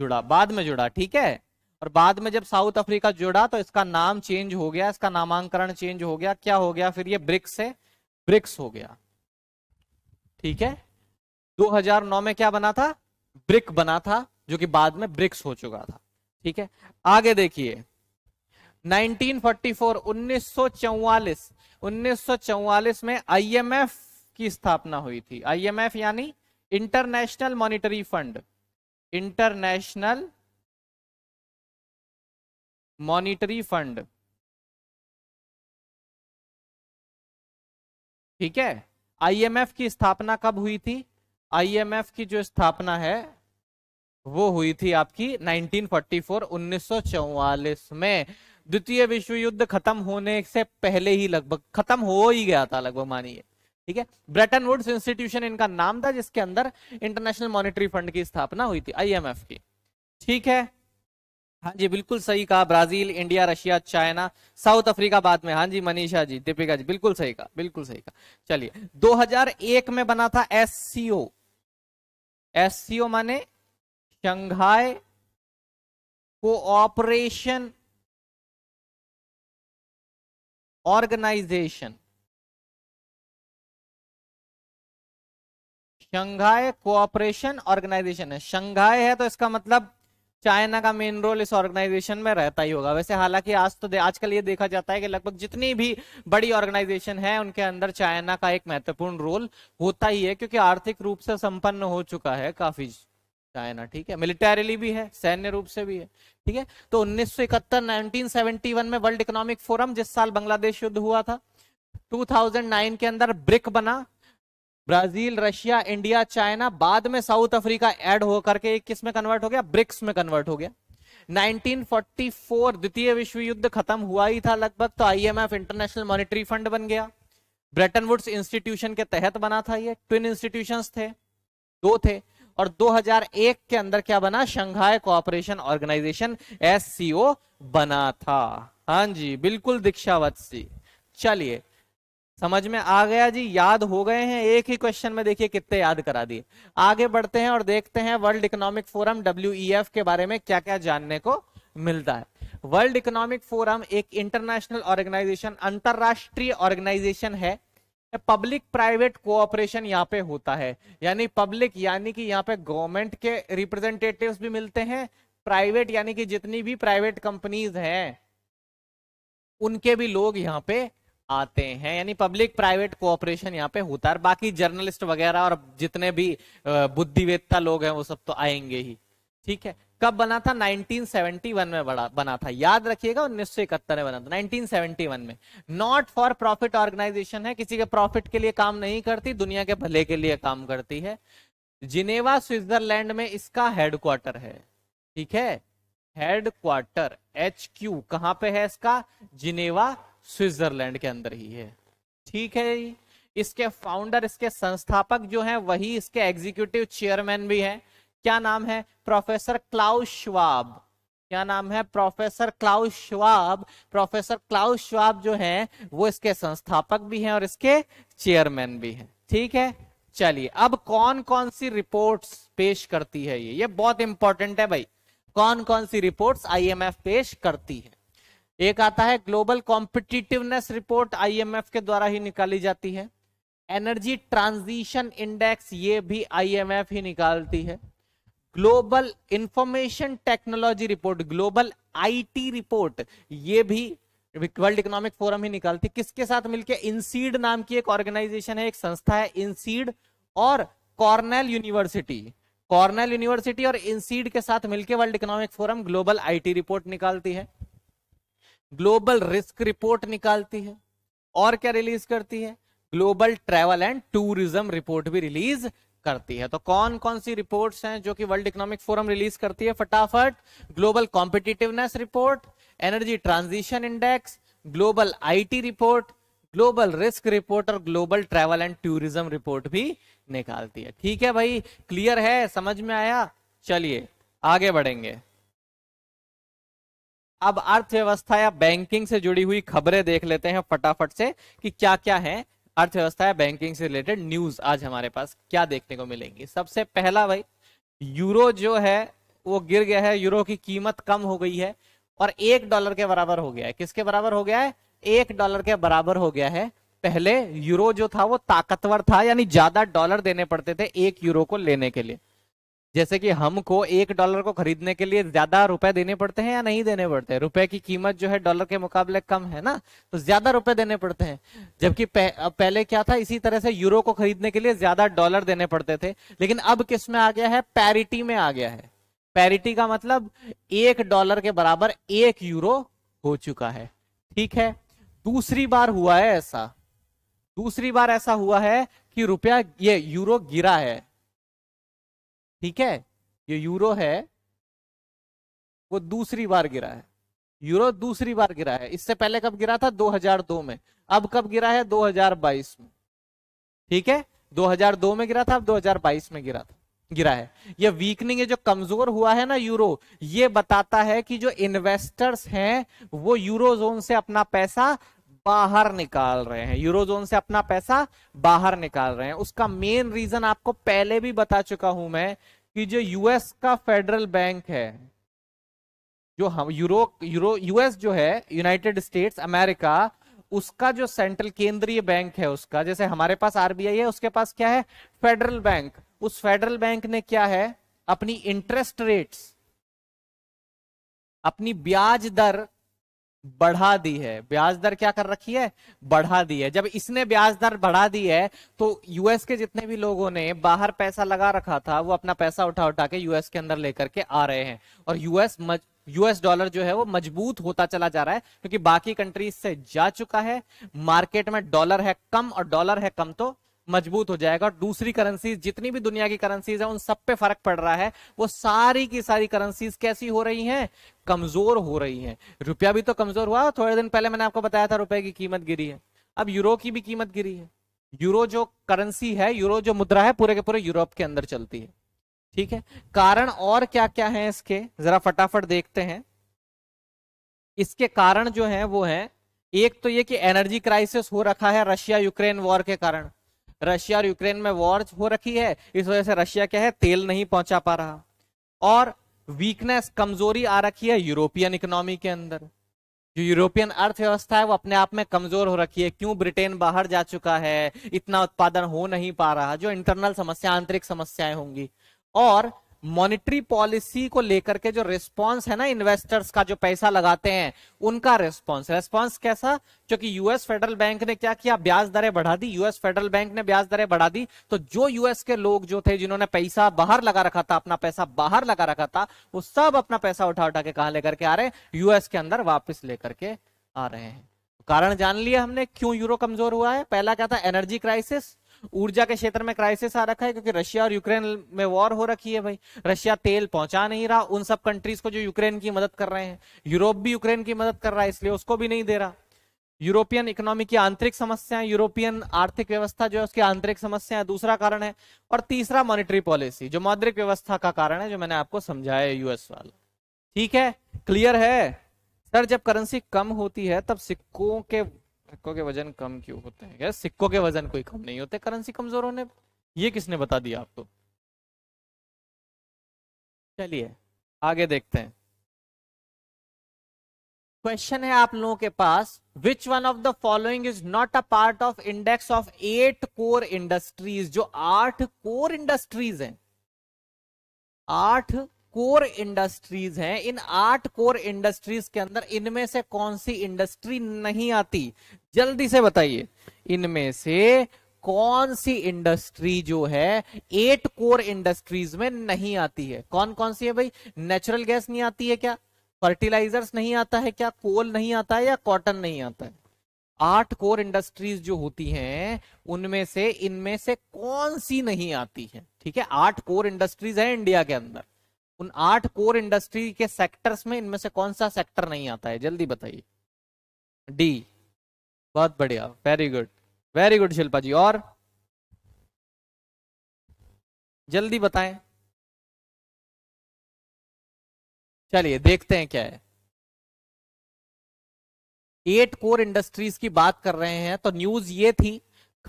जुड़ा बाद में जुड़ा ठीक है और बाद में जब साउथ अफ्रीका जुड़ा तो इसका नाम चेंज हो गया इसका नामांकरण चेंज हो गया क्या हो गया फिर ये ब्रिक्स से ब्रिक्स हो गया ठीक है 2009 में क्या बना था ब्रिक बना था जो कि बाद में ब्रिक्स हो चुका था ठीक है आगे देखिए 1944 1944 1944 में आईएमएफ की स्थापना हुई थी आईएमएफ यानी international monetary fund international monetary fund ठीक है आईएमएफ की स्थापना कब हुई थी आईएमएफ की जो स्थापना है वो हुई थी आपकी 1944 1944 में द्वितीय विश्व युद्ध खत्म होने से पहले ही लगभग खत्म हो ही गया था लगभग मानिए ठीक है ब्रेटन वुड्स इंस्टीट्यूशन इनका नाम था जिसके अंदर इंटरनेशनल मॉनिटरी फंड की स्थापना हुई थी आईएमएफ की ठीक है हाँ जी बिल्कुल सही कहा Brazil India Russia China South Africa बाद में हाँ जी मनीषा जी दीपिका जी बिल्कुल सही कहा बिल्कुल सही कहा चलिए 2001 में बना था एस सी ओ माने Shanghai cooperation organisation Shanghai cooperation organisation है शंघाई है तो इसका मतलब चाइना का मेन रोल इस ऑर्गेनाइजेशन में रहता ही होगा वैसे हालांकि आज तो आजकल ये देखा जाता है कि लगभग जितनी भी बड़ी ऑर्गेनाइजेशन है उनके अंदर चाइना का एक महत्वपूर्ण रोल होता ही है क्योंकि आर्थिक रूप से संपन्न हो चुका है काफी चाइना ठीक है मिलिटेरिली भी है सैन्य रूप से भी है ठीक है तो उन्नीस सौ इकहत्तर में वर्ल्ड इकोनॉमिक फोरम जिस साल बांग्लादेश युद्ध हुआ था 2009 के अंदर ब्रिक बना ब्राजील रशिया इंडिया चाइना बाद में साउथ अफ्रीका ऐड होकर के किस में कन्वर्ट हो गया ब्रिक्स में कन्वर्ट हो गया 1944 द्वितीय विश्व युद्ध खत्म हुआ ही था लगभग तो आईएमएफ इंटरनेशनल मॉनिटरी फंड बन गया ब्रेटन वुड्स इंस्टीट्यूशन के तहत बना था ये ट्विन इंस्टीट्यूशन थे दो थे और 2001 के अंदर क्या बना शंघाई कोऑपरेशन ऑर्गेनाइजेशन एससीओ बना था हाँ जी बिल्कुल दीक्षावत सी चलिए समझ में आ गया जी याद हो गए हैं एक ही क्वेश्चन में देखिए कितने याद करा दिए आगे बढ़ते हैं और देखते हैं वर्ल्ड इकोनॉमिक फोरम डब्ल्यू के बारे में क्या क्या जानने को मिलता है वर्ल्ड इकोनॉमिक फोरम एक इंटरनेशनल ऑर्गेनाइजेशन अंतरराष्ट्रीय ऑर्गेनाइजेशन है पब्लिक प्राइवेट कोऑपरेशन यहाँ पे होता है यानी पब्लिक यानी कि यहाँ पे गवर्नमेंट के रिप्रेजेंटेटिव भी मिलते हैं प्राइवेट यानी कि जितनी भी प्राइवेट कंपनीज हैं उनके भी लोग यहाँ पे आते हैं यानी पब्लिक प्राइवेट कोऑपरेशन यहाँ पे होता है बाकी जर्नलिस्ट वगैरह और जितने भी बुद्धिवेत्ता लोग हैं वो सब तो आएंगे ही ठीक है कब बना था 1971 में बड़ा बना था याद रखिएगा उन्नीस सौ इकहत्तर में बना था 1971 में नॉट फॉर प्रॉफिट ऑर्गेनाइजेशन है किसी के प्रॉफिट के लिए काम नहीं करती दुनिया के भले के लिए काम करती है जिनेवा स्विट्जरलैंड में इसका हेडक्वार्टर है ठीक है हेडक्वार्टर एच क्यू कहां पे है इसका जिनेवा स्विट्जरलैंड के अंदर ही है ठीक है इसके फाउंडर इसके संस्थापक जो हैं वही इसके एग्जीक्यूटिव चेयरमैन भी हैं क्या नाम है प्रोफेसर क्लाउस श्वाब क्या नाम है professor Klaus Schwab professor Klaus Schwab जो हैं वो इसके संस्थापक भी हैं और इसके चेयरमैन भी हैं ठीक है चलिए अब कौन कौन सी रिपोर्ट्स पेश करती है ये ये बहुत इंपॉर्टेंट है भाई कौन कौन सी रिपोर्ट्स आईएमएफ पेश करती है एक आता है ग्लोबल कॉम्पिटिटिवनेस रिपोर्ट आईएमएफ के द्वारा ही निकाली जाती है एनर्जी ट्रांजिशन इंडेक्स ये भी आईएमएफ ही निकालती है global information technology report global IT report ये भी वर्ल्ड इकोनॉमिक फोरम ही निकालती किसके साथ मिलकर इनसीड नाम की एक ऑर्गेनाइजेशन है एक संस्था है इनसीड और कॉर्नेल यूनिवर्सिटी कॉर्नेल यूनिवर्सिटी और इनसीड के साथ मिलकर world economic forum global IT report निकालती है ग्लोबल रिस्क रिपोर्ट निकालती है और क्या रिलीज करती है global travel and tourism report भी रिलीज करती है तो कौन कौन सी रिपोर्ट्स हैं जो कि वर्ल्ड इकोनॉमिक फोरम रिलीज करती है फटाफट global competitiveness report energy transition index global IT report global risk report और global travel and tourism report भी निकालती है ठीक है भाई क्लियर है समझ में आया चलिए आगे बढ़ेंगे अब अर्थव्यवस्था या बैंकिंग से जुड़ी हुई खबरें देख लेते हैं फटाफट से कि क्या क्या है अर्थव्यवस्था या बैंकिंग से रिलेटेड न्यूज आज हमारे पास क्या देखने को मिलेंगी सबसे पहला भाई यूरो जो है वो गिर गया है यूरो की कीमत कम हो गई है और एक डॉलर के बराबर हो गया है किसके बराबर हो गया है एक डॉलर के बराबर हो गया है पहले यूरो जो था वो ताकतवर था यानी ज्यादा डॉलर देने पड़ते थे एक यूरो को लेने के लिए जैसे कि हमको एक डॉलर को खरीदने के लिए ज्यादा रुपए देने पड़ते हैं या नहीं देने पड़ते हैं रुपए की कीमत जो है डॉलर के मुकाबले कम है ना तो ज्यादा रुपए देने पड़ते हैं जबकि पहले क्या था इसी तरह से यूरो को खरीदने के लिए ज्यादा डॉलर देने पड़ते थे लेकिन अब किस में आ गया है पैरिटी में आ गया है पैरिटी का मतलब एक डॉलर के बराबर एक यूरो हो चुका है ठीक है दूसरी बार हुआ है ऐसा दूसरी बार ऐसा हुआ है कि रुपया ये यूरो गिरा है ठीक है ये यूरो है वो दूसरी बार गिरा है यूरो दूसरी बार गिरा है इससे पहले कब गिरा था 2002 में अब कब गिरा है 2022 में ठीक है 2002 में गिरा था अब 2022 में गिरा था गिरा है ये वीकनिंग जो कमजोर हुआ है ना यूरो ये बताता है कि जो इन्वेस्टर्स हैं वो यूरो जोन से अपना पैसा बाहर निकाल रहे हैं यूरोजोन से अपना पैसा बाहर निकाल रहे हैं उसका मेन रीजन आपको पहले भी बता चुका हूं मैं कि जो यूएस का फेडरल बैंक है जो हम यूरो यूरो यूएस जो है यूनाइटेड स्टेट्स अमेरिका उसका जो सेंट्रल केंद्रीय बैंक है उसका जैसे हमारे पास आरबीआई है उसके पास क्या है फेडरल बैंक उस फेडरल बैंक ने क्या है अपनी इंटरेस्ट रेट्स अपनी ब्याज दर बढ़ा दी है ब्याज दर क्या कर रखी है बढ़ा दी है जब इसने ब्याज दर बढ़ा दी है तो यूएस के जितने भी लोगों ने बाहर पैसा लगा रखा था वो अपना पैसा उठा उठा के यूएस के अंदर लेकर के आ रहे हैं और यूएस मज... यूएस डॉलर जो है वो मजबूत होता चला जा रहा है क्योंकि बाकी कंट्रीज से जा चुका है मार्केट में डॉलर है कम और डॉलर है कम तो मजबूत हो जाएगा और दूसरी करेंसी जितनी भी दुनिया की करेंसीज है उन सब पे फर्क पड़ रहा है वो सारी की सारी करेंसीज कैसी हो रही हैं कमजोर हो रही हैं रुपया भी तो कमजोर हुआ थोड़े दिन पहले मैंने आपको बताया था रुपए की कीमत गिरी है अब यूरो की भी कीमत गिरी है यूरो जो करेंसी है यूरो जो मुद्रा है पूरे के पूरे यूरोप के अंदर चलती है ठीक है कारण और क्या क्या है इसके जरा फटाफट देखते हैं इसके कारण जो है वो है एक तो ये कि एनर्जी क्राइसिस हो रखा है रशिया यूक्रेन वॉर के कारण रशिया और यूक्रेन में वॉर हो रखी है इस वजह से रशिया क्या है तेल नहीं पहुंचा पा रहा और वीकनेस कमजोरी आ रखी है यूरोपियन इकोनॉमी के अंदर जो यूरोपियन अर्थव्यवस्था है वो अपने आप में कमजोर हो रखी है क्यों ब्रिटेन बाहर जा चुका है इतना उत्पादन हो नहीं पा रहा जो इंटरनल समस्या आंतरिक समस्याएं होंगी और मॉनिटरी पॉलिसी को लेकर के जो रिस्पांस है ना इन्वेस्टर्स का जो पैसा लगाते हैं उनका रिस्पांस रिस्पांस कैसा क्योंकि यूएस फेडरल बैंक ने क्या किया ब्याज दरें बढ़ा दी यूएस फेडरल बैंक ने ब्याज दरें बढ़ा दी तो जो यूएस के लोग जो थे जिन्होंने पैसा बाहर लगा रखा था अपना पैसा बाहर लगा रखा था वो सब अपना पैसा उठा उठा के कहा लेकर के आ रहे हैं यूएस के अंदर वापिस लेकर के आ रहे हैं कारण जान लिया हमने क्यों यूरो कमजोर हुआ है पहला क्या था एनर्जी क्राइसिस ऊर्जा के क्षेत्र में क्राइसिस आ रखा है क्योंकि रशिया और यूक्रेन में वॉर हो रखी है भाई रशिया तेल पहुंचा नहीं रहा उन सब कंट्रीज को जो यूक्रेन की मदद कर रहे हैं यूरोप भी यूक्रेन की मदद कर रहा है इसलिए उसको भी नहीं दे रहा यूरोपियन इकोनॉमी की आंतरिक समस्या यूरोपियन आर्थिक व्यवस्था जो है उसकी आंतरिक समस्या है दूसरा कारण है और तीसरा मॉनिटरी पॉलिसी जो मौद्रिक व्यवस्था का कारण है जो मैंने आपको समझाया यूएस वाला ठीक है क्लियर है सर जब करेंसी कम होती है तब सिक्कों के सिक्कों के वजन कम क्यों होते हैं क्या सिक्कों के वजन कोई कम नहीं होते करेंसी कमजोर होने ये किसने बता दिया आपको चलिए आगे देखते हैं क्वेश्चन है आप लोगों के पास which one of the following is not a part of index of eight core industries जो आठ कोर इंडस्ट्रीज हैं आठ कोर इंडस्ट्रीज हैं इन आठ कोर इंडस्ट्रीज के अंदर इनमें से कौन सी इंडस्ट्री नहीं आती जल्दी से बताइए इनमें से कौन सी इंडस्ट्री जो है एट कोर इंडस्ट्रीज में नहीं आती है कौन कौन सी है भाई नेचुरल गैस नहीं आती है क्या फर्टिलाइजर्स नहीं आता है क्या कोल नहीं आता है या कॉटन नहीं आता है आठ कोर इंडस्ट्रीज जो होती हैं उनमें से इनमें से कौन सी नहीं आती है ठीक है आठ कोर इंडस्ट्रीज है इंडिया के अंदर उन आठ कोर इंडस्ट्री के सेक्टर्स में इनमें से कौन सा सेक्टर नहीं आता है जल्दी बताइए डी बहुत बढ़िया very good very good Shilpa ji और जल्दी बताएं चलिए देखते हैं क्या है एट कोर इंडस्ट्रीज की बात कर रहे हैं तो न्यूज ये थी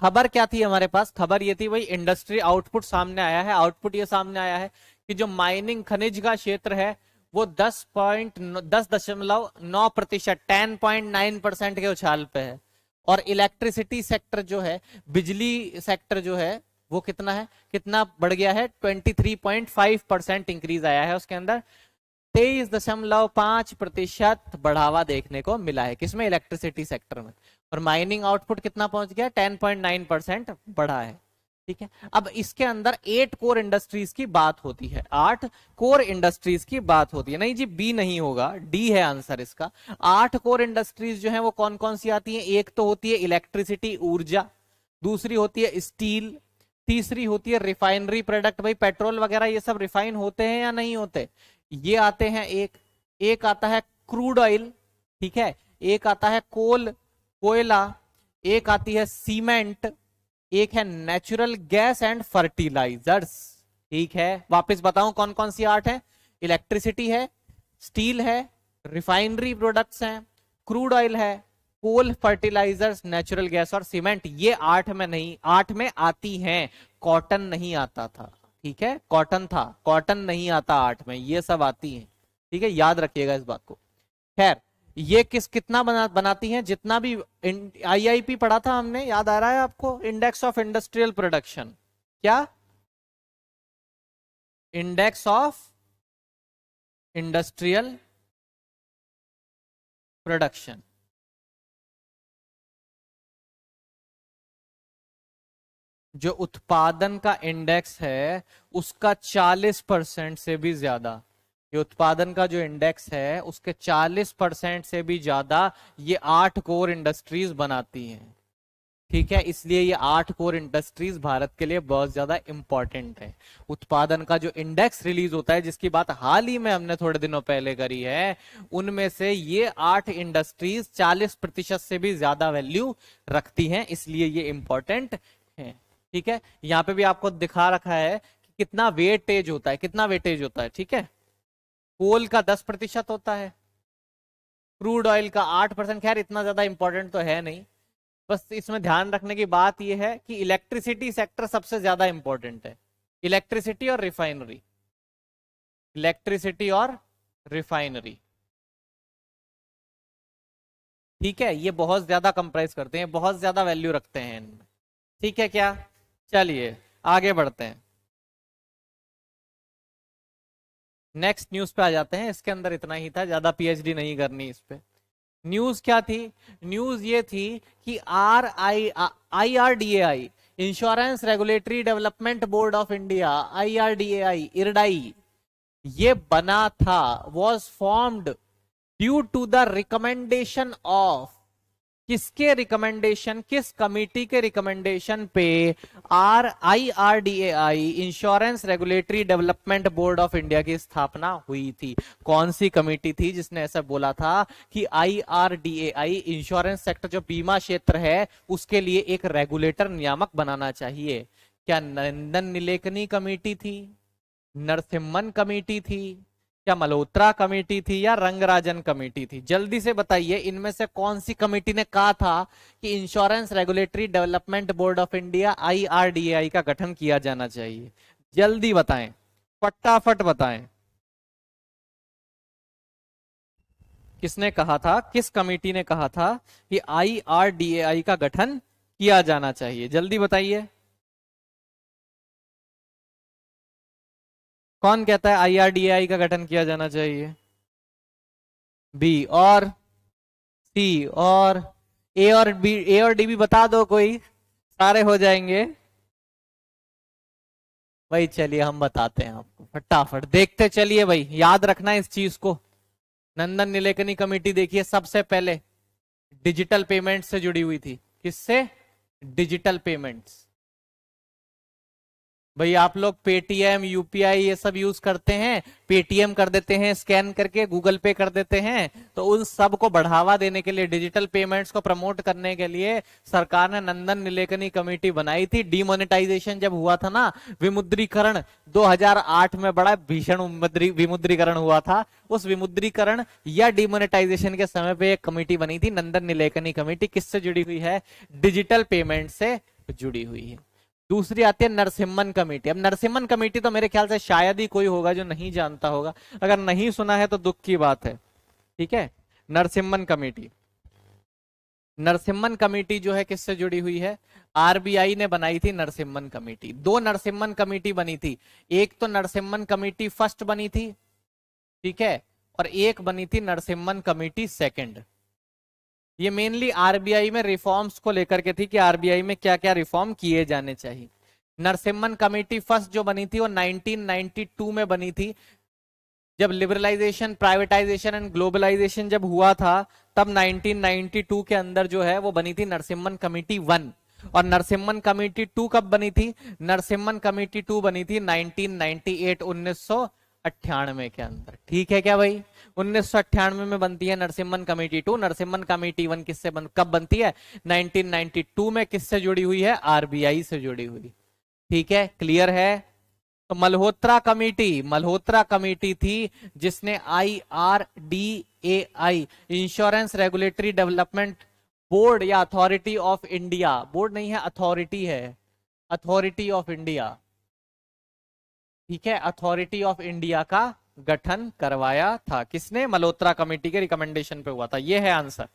खबर क्या थी हमारे पास खबर ये थी भाई इंडस्ट्री आउटपुट सामने आया है आउटपुट ये सामने आया है कि जो माइनिंग खनिज का क्षेत्र है वो दस पॉइंट दस दशमलव नौ प्रतिशत टेन पॉइंट नाइन परसेंट के उछाल पे है और इलेक्ट्रिसिटी सेक्टर जो है बिजली सेक्टर जो है वो कितना है कितना बढ़ गया है twenty three point five percent increase आया है उसके अंदर तेईस दशमलव पांच प्रतिशत बढ़ावा देखने को मिला है किसमें इलेक्ट्रिसिटी सेक्टर में और माइनिंग आउटपुट कितना पहुंच गया टेन पॉइंट नाइन परसेंट बढ़ा है ठीक है अब इसके अंदर एट कोर इंडस्ट्रीज की बात होती है आठ कोर इंडस्ट्रीज की बात होती है नहीं जी बी नहीं होगा डी है आंसर इसका आठ कोर इंडस्ट्रीज जो है वो कौन कौन सी आती है एक तो होती है इलेक्ट्रिसिटी ऊर्जा दूसरी होती है स्टील तीसरी होती है रिफाइनरी प्रोडक्ट भाई पेट्रोल वगैरह ये सब रिफाइन होते हैं या नहीं होते ये आते हैं एक एक आता है क्रूड ऑयल ठीक है एक आता है कोल कोयला एक आती है सीमेंट एक है नेचुरल गैस एंड फर्टिलाइजर्स ठीक है वापस बताऊं कौन कौन सी आर्ट है इलेक्ट्रिसिटी है स्टील है रिफाइनरी प्रोडक्ट्स हैं क्रूड ऑयल है कोल फर्टिलाइजर्स नेचुरल गैस और सीमेंट ये आर्ट में नहीं आर्ट में आती हैं कॉटन नहीं आता था ठीक है कॉटन था कॉटन नहीं आता आर्ट में ये सब आती है ठीक है याद रखिएगा इस बात को खैर ये किस कितना बना बनाती हैं जितना भी आईआईपी पढ़ा था हमने याद आ रहा है आपको इंडेक्स ऑफ इंडस्ट्रियल प्रोडक्शन क्या इंडेक्स ऑफ इंडस्ट्रियल प्रोडक्शन जो उत्पादन का इंडेक्स है उसका 40 परसेंट से भी ज्यादा ये उत्पादन का जो इंडेक्स है उसके 40 परसेंट से भी ज्यादा ये आठ कोर इंडस्ट्रीज बनाती हैं ठीक है इसलिए ये आठ कोर इंडस्ट्रीज भारत के लिए बहुत ज्यादा इंपॉर्टेंट है उत्पादन का जो इंडेक्स रिलीज होता है जिसकी बात हाल ही में हमने थोड़े दिनों पहले करी है उनमें से ये आठ इंडस्ट्रीज 40 प्रतिशत से भी ज्यादा वैल्यू रखती हैं इसलिए ये इंपॉर्टेंट है ठीक है यहाँ पे भी आपको दिखा रखा है कि कितना वेटेज होता है कितना वेटेज होता है ठीक है कोल का दस प्रतिशत होता है क्रूड ऑयल का आठ परसेंट खैर इतना ज्यादा इंपॉर्टेंट तो है नहीं बस इसमें ध्यान रखने की बात यह है कि इलेक्ट्रिसिटी सेक्टर सबसे ज्यादा इंपॉर्टेंट है इलेक्ट्रिसिटी और रिफाइनरी इलेक्ट्रिसिटी और रिफाइनरी ठीक है ये बहुत ज्यादा कंप्राइज करते हैं बहुत ज्यादा वैल्यू रखते हैं इनमें ठीक है क्या चलिए आगे बढ़ते हैं नेक्स्ट न्यूज पे आ जाते हैं इसके अंदर इतना ही था ज्यादा पीएचडी नहीं करनी इस पे न्यूज क्या थी न्यूज ये थी कि R I I R D A I insurance regulatory development board of India I R D A I IRDAI ये बना था was formed due to the recommendation of किसके रिकमेंडेशन किस कमेटी के रिकमेंडेशन पे R I R D A I insurance regulatory development board of India की स्थापना हुई थी कौन सी कमेटी थी जिसने ऐसा बोला था कि I R D A I insurance sector जो बीमा क्षेत्र है उसके लिए एक रेगुलेटर नियामक बनाना चाहिए क्या नंदन निलेखनी कमेटी थी नरसिम्हन कमेटी थी क्या मल्होत्रा कमेटी थी या रंगराजन कमेटी थी जल्दी से बताइए इनमें से कौन सी कमेटी ने कहा था कि insurance regulatory development board of India IRDAI का गठन किया जाना चाहिए जल्दी बताएं फटाफट बताएं किसने कहा था किस कमेटी ने कहा था कि आईआरडीएआई का गठन किया जाना चाहिए जल्दी बताइए कौन कहता है आईआरडीआई का गठन किया जाना चाहिए बी और सी और ए और बी ए और डी भी बता दो कोई सारे हो जाएंगे भाई चलिए हम बताते हैं आपको फटाफट देखते चलिए भाई याद रखना इस चीज को नंदन निलेकनी कमेटी देखिए सबसे पहले डिजिटल पेमेंट से जुड़ी हुई थी किससे डिजिटल पेमेंट्स भाई आप लोग पेटीएम यूपीआई ये सब यूज करते हैं पेटीएम कर देते हैं स्कैन करके गूगल पे कर देते हैं तो उन सब को बढ़ावा देने के लिए डिजिटल पेमेंट्स को प्रमोट करने के लिए सरकार ने नंदन निलेकनी कमेटी बनाई थी डिमोनिटाइजेशन जब हुआ था ना विमुद्रीकरण 2008 में बड़ा भीषण विमुद्रीकरण हुआ था उस विमुद्रीकरण या डिमोनेटाइजेशन के समय पर एक कमेटी बनी थी नंदन निलेकनी कमेटी किससे जुड़ी हुई है डिजिटल पेमेंट से जुड़ी हुई है दूसरी आती है नरसिम्हन कमेटी अब नरसिम्हन कमेटी तो मेरे ख्याल से शायद ही कोई होगा जो नहीं जानता होगा अगर नहीं सुना है तो दुख की बात है ठीक है नरसिम्हन कमेटी नरसिम्हन कमेटी जो है किससे जुड़ी हुई है आरबीआई ने बनाई थी नरसिम्हन कमेटी दो नरसिम्हन कमेटी बनी थी एक तो नरसिम्हन कमेटी फर्स्ट बनी थी ठीक है और एक बनी थी नरसिम्हन कमेटी सेकेंड ये मेनली आरबीआई में रिफॉर्म्स को लेकर के थी कि आरबीआई में क्या क्या रिफॉर्म किए जाने चाहिए नरसिम्हन कमेटी फर्स्ट जो बनी थी वो 1992 में बनी थी जब लिबरलाइजेशन प्राइवेटाइजेशन एंड ग्लोबलाइजेशन जब हुआ था तब 1992 के अंदर जो है वो बनी थी नरसिम्हन कमेटी वन और नरसिम्हन कमेटी टू कब बनी थी नरसिम्हन कमेटी टू बनी थी नाइनटीन नाइनटी अट्ठानवे के अंदर ठीक है क्या भाई उन्नीस में बनती है Narasimhan committee two Narasimhan committee one किससे बन, कब बनती है 1992 में किससे जुड़ी हुई है आरबीआई से जुड़ी हुई ठीक है क्लियर है तो मल्होत्रा कमेटी मल्होत्रा कमेटी थी जिसने I R D A I insurance regulatory development board या अथॉरिटी ऑफ इंडिया बोर्ड नहीं है अथॉरिटी है अथॉरिटी ऑफ इंडिया ठीक है अथॉरिटी ऑफ इंडिया का गठन करवाया था किसने मल्होत्रा कमेटी के रिकमेंडेशन पे हुआ था ये है आंसर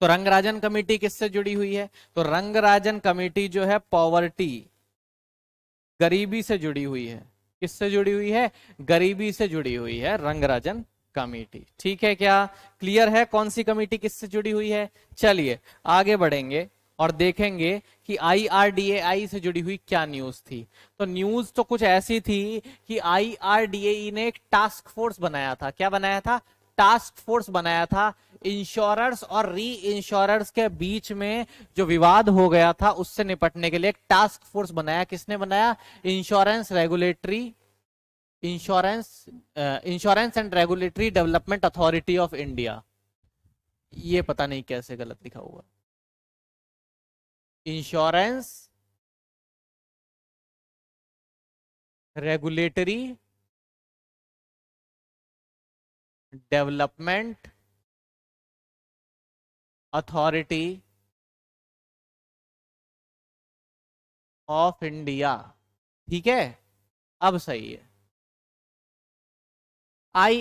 तो रंगराजन कमेटी किससे जुड़ी हुई है तो रंगराजन कमेटी जो है पॉवर्टी गरीबी से जुड़ी हुई है किससे जुड़ी हुई है गरीबी से जुड़ी हुई है रंगराजन कमेटी ठीक है क्या क्लियर है कौन सी कमेटी किससे जुड़ी हुई है चलिए आगे बढ़ेंगे और देखेंगे कि आई से जुड़ी हुई क्या न्यूज थी तो न्यूज तो कुछ ऐसी थी कि आई ने एक टास्क फोर्स बनाया था क्या बनाया था टास्क फोर्स बनाया था इंश्योरर्स और री इंश्योरर्स के बीच में जो विवाद हो गया था उससे निपटने के लिए एक टास्क फोर्स बनाया किसने बनाया insurance regulatory insurance insurance and regulatory development authority of India ये पता नहीं कैसे गलत लिखा हुआ insurance regulatory development authority of India ठीक है अब सही है I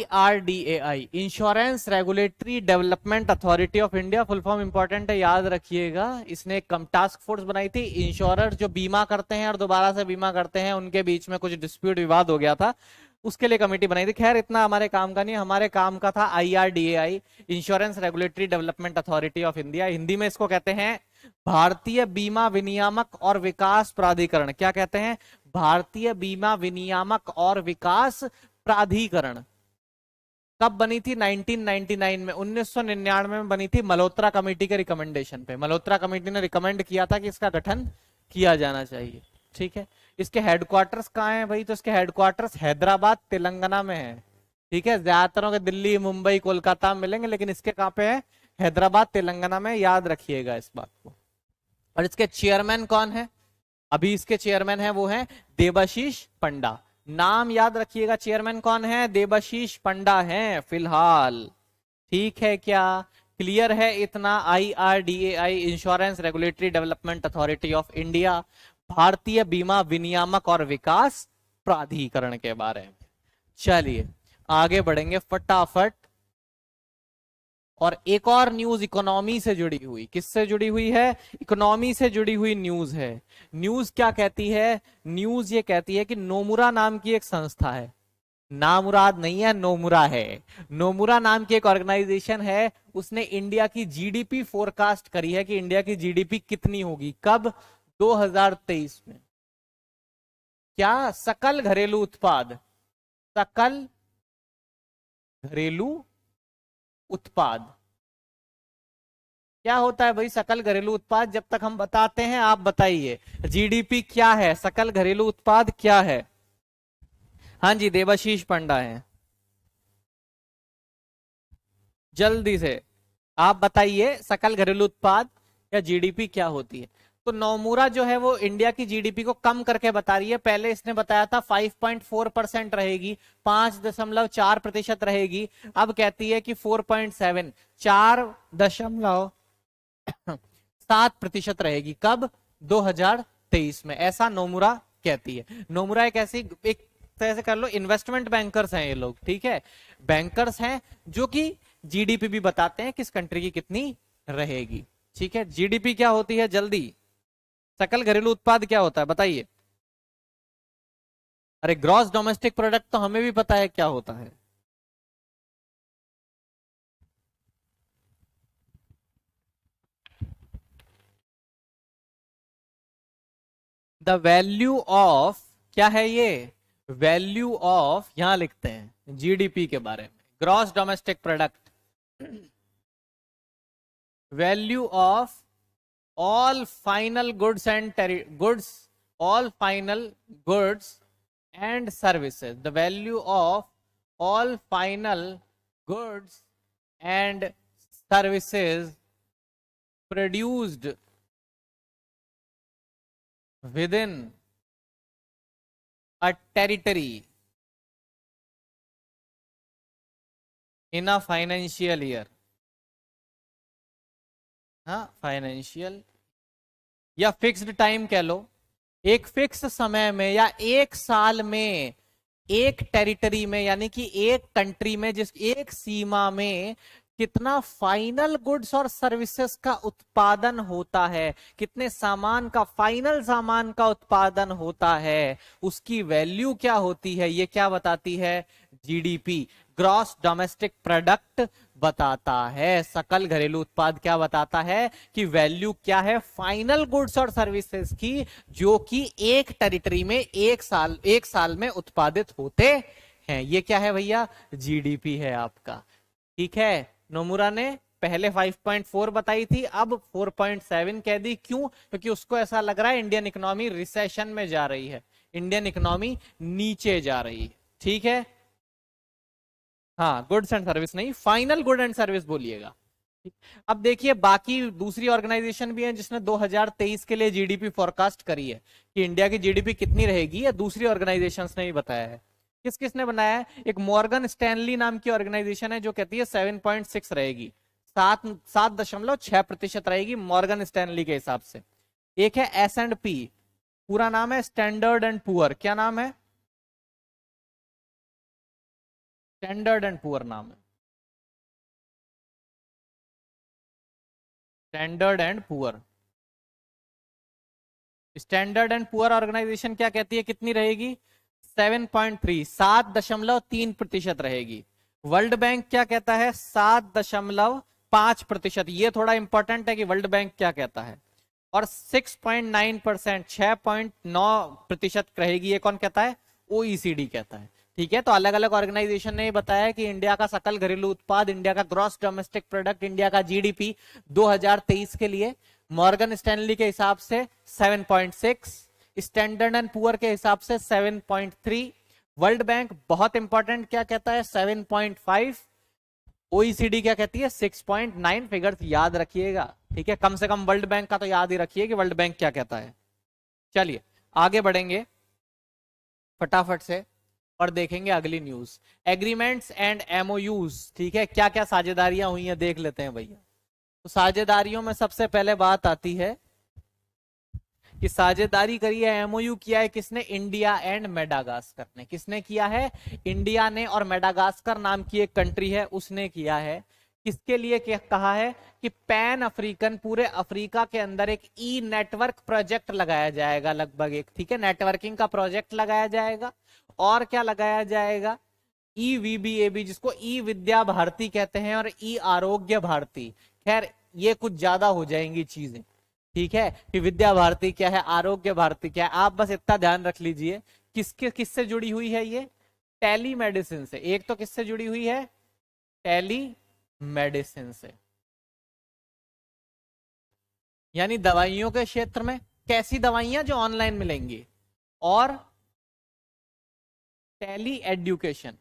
insurance regulatory development authority of India full form important है याद रखिएगा इसने एक कम टास्क फोर्स बनाई थी इंश्योरर जो बीमा करते हैं और दोबारा से बीमा करते हैं उनके बीच में कुछ डिस्प्यूट विवाद हो गया था उसके लिए कमेटी बनाई थी खैर इतना हमारे काम का नहीं हमारे काम का था I insurance regulatory development authority of India Hindi में इसको कहते हैं भारतीय बीमा विनियामक और विकास प्राधिकरण क्या कहते हैं भारतीय बीमा विनियामक और विकास प्राधिकरण कब बनी थी 1999 में उन्नीस में बनी थी मल्होत्रा कमेटी के रिकमेंडेशन पे मल्होत्रा कमेटी ने रिकमेंड किया था कि इसका गठन किया जाना चाहिए ठीक है इसके हेडक्वार्टर्स कहाँ हैं भाई तो इसके हेडक्वार्टर्स हैदराबाद तेलंगाना में है ठीक है ज्यादातरों के दिल्ली मुंबई कोलकाता में मिलेंगे लेकिन इसके कहाँ पे है हैदराबाद तेलंगाना में याद रखिएगा इस बात को और इसके चेयरमैन कौन है अभी इसके चेयरमैन है वो है देवाशीष पंडा नाम याद रखिएगा चेयरमैन कौन है देवाशीष पंडा है फिलहाल ठीक है क्या क्लियर है इतना I R D A I insurance regulatory development authority of India भारतीय बीमा विनियामक और विकास प्राधिकरण के बारे में चलिए आगे बढ़ेंगे फटाफट और एक और न्यूज इकोनॉमी से जुड़ी हुई किससे जुड़ी हुई है इकोनॉमी से जुड़ी हुई न्यूज है न्यूज क्या कहती है न्यूज ये कहती है कि नोमुरा नाम की एक संस्था है नामुराद नहीं है नोमुरा है नोमुरा नाम की एक ऑर्गेनाइजेशन है उसने इंडिया की जीडीपी फोरकास्ट करी है कि इंडिया की जीडीपी कितनी होगी कब 2023 में क्या सकल घरेलू उत्पाद सकल घरेलू उत्पाद क्या होता है भाई सकल घरेलू उत्पाद जब तक हम बताते हैं आप बताइए जीडीपी क्या है सकल घरेलू उत्पाद क्या है हाँ जी देवाशीष पंडा है जल्दी से आप बताइए सकल घरेलू उत्पाद या जीडीपी क्या होती है तो नोमूरा जो है वो इंडिया की जीडीपी को कम करके बता रही है पहले इसने बताया था 5.4 परसेंट रहेगी पांच दशमलव चार प्रतिशत रहेगी अब कहती है कि 4.7 चार दशमलव सात प्रतिशत रहेगी कब 2023 में ऐसा नोमुरा कहती है नोमुरा एक ऐसी एक तरह से कर लो इन्वेस्टमेंट बैंकर्स हैं ये लोग ठीक है बैंकर्स हैं जो कि जीडीपी भी बताते हैं किस कंट्री की कितनी रहेगी ठीक है जीडीपी क्या होती है जल्दी सकल घरेलू उत्पाद क्या होता है बताइए अरे ग्रॉस डोमेस्टिक प्रोडक्ट तो हमें भी पता है क्या होता है द वैल्यू ऑफ क्या है ये वैल्यू ऑफ यहां लिखते हैं जीडीपी के बारे में gross domestic product value of all final goods and goods all final goods and services the value of all final goods and services produced within a territory in a financial year हाँ financial या fixed time कह लो एक fix समय में या एक साल में एक टेरिटरी में यानी कि एक कंट्री में जिस एक सीमा में कितना फाइनल गुड्स और सर्विसेज का उत्पादन होता है कितने सामान का फाइनल सामान का उत्पादन होता है उसकी वैल्यू क्या होती है ये क्या बताती है जीडीपी ग्रॉस डोमेस्टिक प्रोडक्ट बताता है सकल घरेलू उत्पाद क्या बताता है कि वैल्यू क्या है फाइनल गुड्स और सर्विसेज की जो कि एक टेरिटरी में एक साल एक साल में उत्पादित होते हैं ये क्या है भैया जीडीपी है आपका ठीक है नोमुरा ने पहले 5.4 बताई थी अब 4.7 कह दी क्यों क्योंकि तो उसको ऐसा लग रहा है इंडियन इकोनॉमी रिसेशन में जा रही है इंडियन इकोनॉमी नीचे जा रही है ठीक है हाँ गुड्स एंड सर्विस नहीं फाइनल गुड एंड सर्विस बोलिएगा अब देखिए बाकी दूसरी ऑर्गेनाइजेशन भी है जिसने 2023 के लिए जीडीपी फोरकास्ट करी है कि इंडिया की जीडीपी कितनी रहेगी या दूसरी ऑर्गेनाइजेशन ने भी बताया है किस किस ने बनाया है एक मॉर्गन स्टैनली नाम की ऑर्गेनाइजेशन है जो कहती है सेवन पॉइंट सिक्स रहेगी सात सात दशमलव छह प्रतिशत रहेगी मॉर्गन स्टैनली के हिसाब से एक है एस एंड पी पूरा नाम है स्टैंडर्ड एंड पुअर क्या नाम है स्टैंडर्ड एंड पुअर नाम है standard and poor standard and poor organisation क्या कहती है कितनी रहेगी 7.3 सात दशमलव तीन प्रतिशत रहेगी वर्ल्ड बैंक क्या कहता है सात दशमलव पांच प्रतिशत ये थोड़ा इंपॉर्टेंट है कि वर्ल्ड बैंक क्या कहता है और 6.9 परसेंट छह पॉइंट नौ प्रतिशत रहेगी ये कौन कहता है ओईसीडी कहता है ठीक है तो अलग अलग ऑर्गेनाइजेशन ने बताया कि इंडिया का सकल घरेलू उत्पाद इंडिया का ग्रॉस डोमेस्टिक प्रोडक्ट इंडिया का जीडीपी 2023 के लिए मॉर्गन स्टैनली के हिसाब से 7.6 स्टैंडर्ड एंड पुअर के हिसाब से 7.3 वर्ल्ड बैंक बहुत इंपॉर्टेंट क्या कहता है 7.5 ओईसीडी e क्या कहती है सिक्स फिगर्स याद रखिएगा ठीक है कम से कम वर्ल्ड बैंक का तो याद ही रखिए वर्ल्ड बैंक क्या कहता है चलिए आगे बढ़ेंगे फटाफट से और देखेंगे अगली न्यूज एग्रीमेंट्स एंड एमओयूज ठीक है क्या क्या साझेदारियां हुई हैं देख लेते हैं भैया तो साझेदारियों में सबसे पहले बात आती है कि साझेदारी करी है एमओयू किया है किसने इंडिया एंड मेडागास्कर ने किसने किया है इंडिया ने और मेडागास्कर नाम की एक कंट्री है उसने किया है किसके लिए क्या कहा है कि पैन अफ्रीकन पूरे अफ्रीका के अंदर एक ई नेटवर्क प्रोजेक्ट लगाया जाएगा लगभग एक ठीक है नेटवर्किंग का प्रोजेक्ट लगाया जाएगा और क्या लगाया जाएगा E V B A B जिसको ई e विद्या भारती कहते हैं और ई e आरोग्य भारती खैर ये कुछ ज्यादा हो जाएंगी चीजें ठीक है कि विद्या भारती क्या है आरोग्य भारती क्या है आप बस इतना ध्यान रख लीजिए किसके किससे जुड़ी हुई है ये टेली मेडिसिन से एक तो किससे जुड़ी हुई है टेली मेडिसिन से यानी दवाइयों के क्षेत्र में कैसी दवाइयां जो ऑनलाइन मिलेंगी और टेली एडुकेशन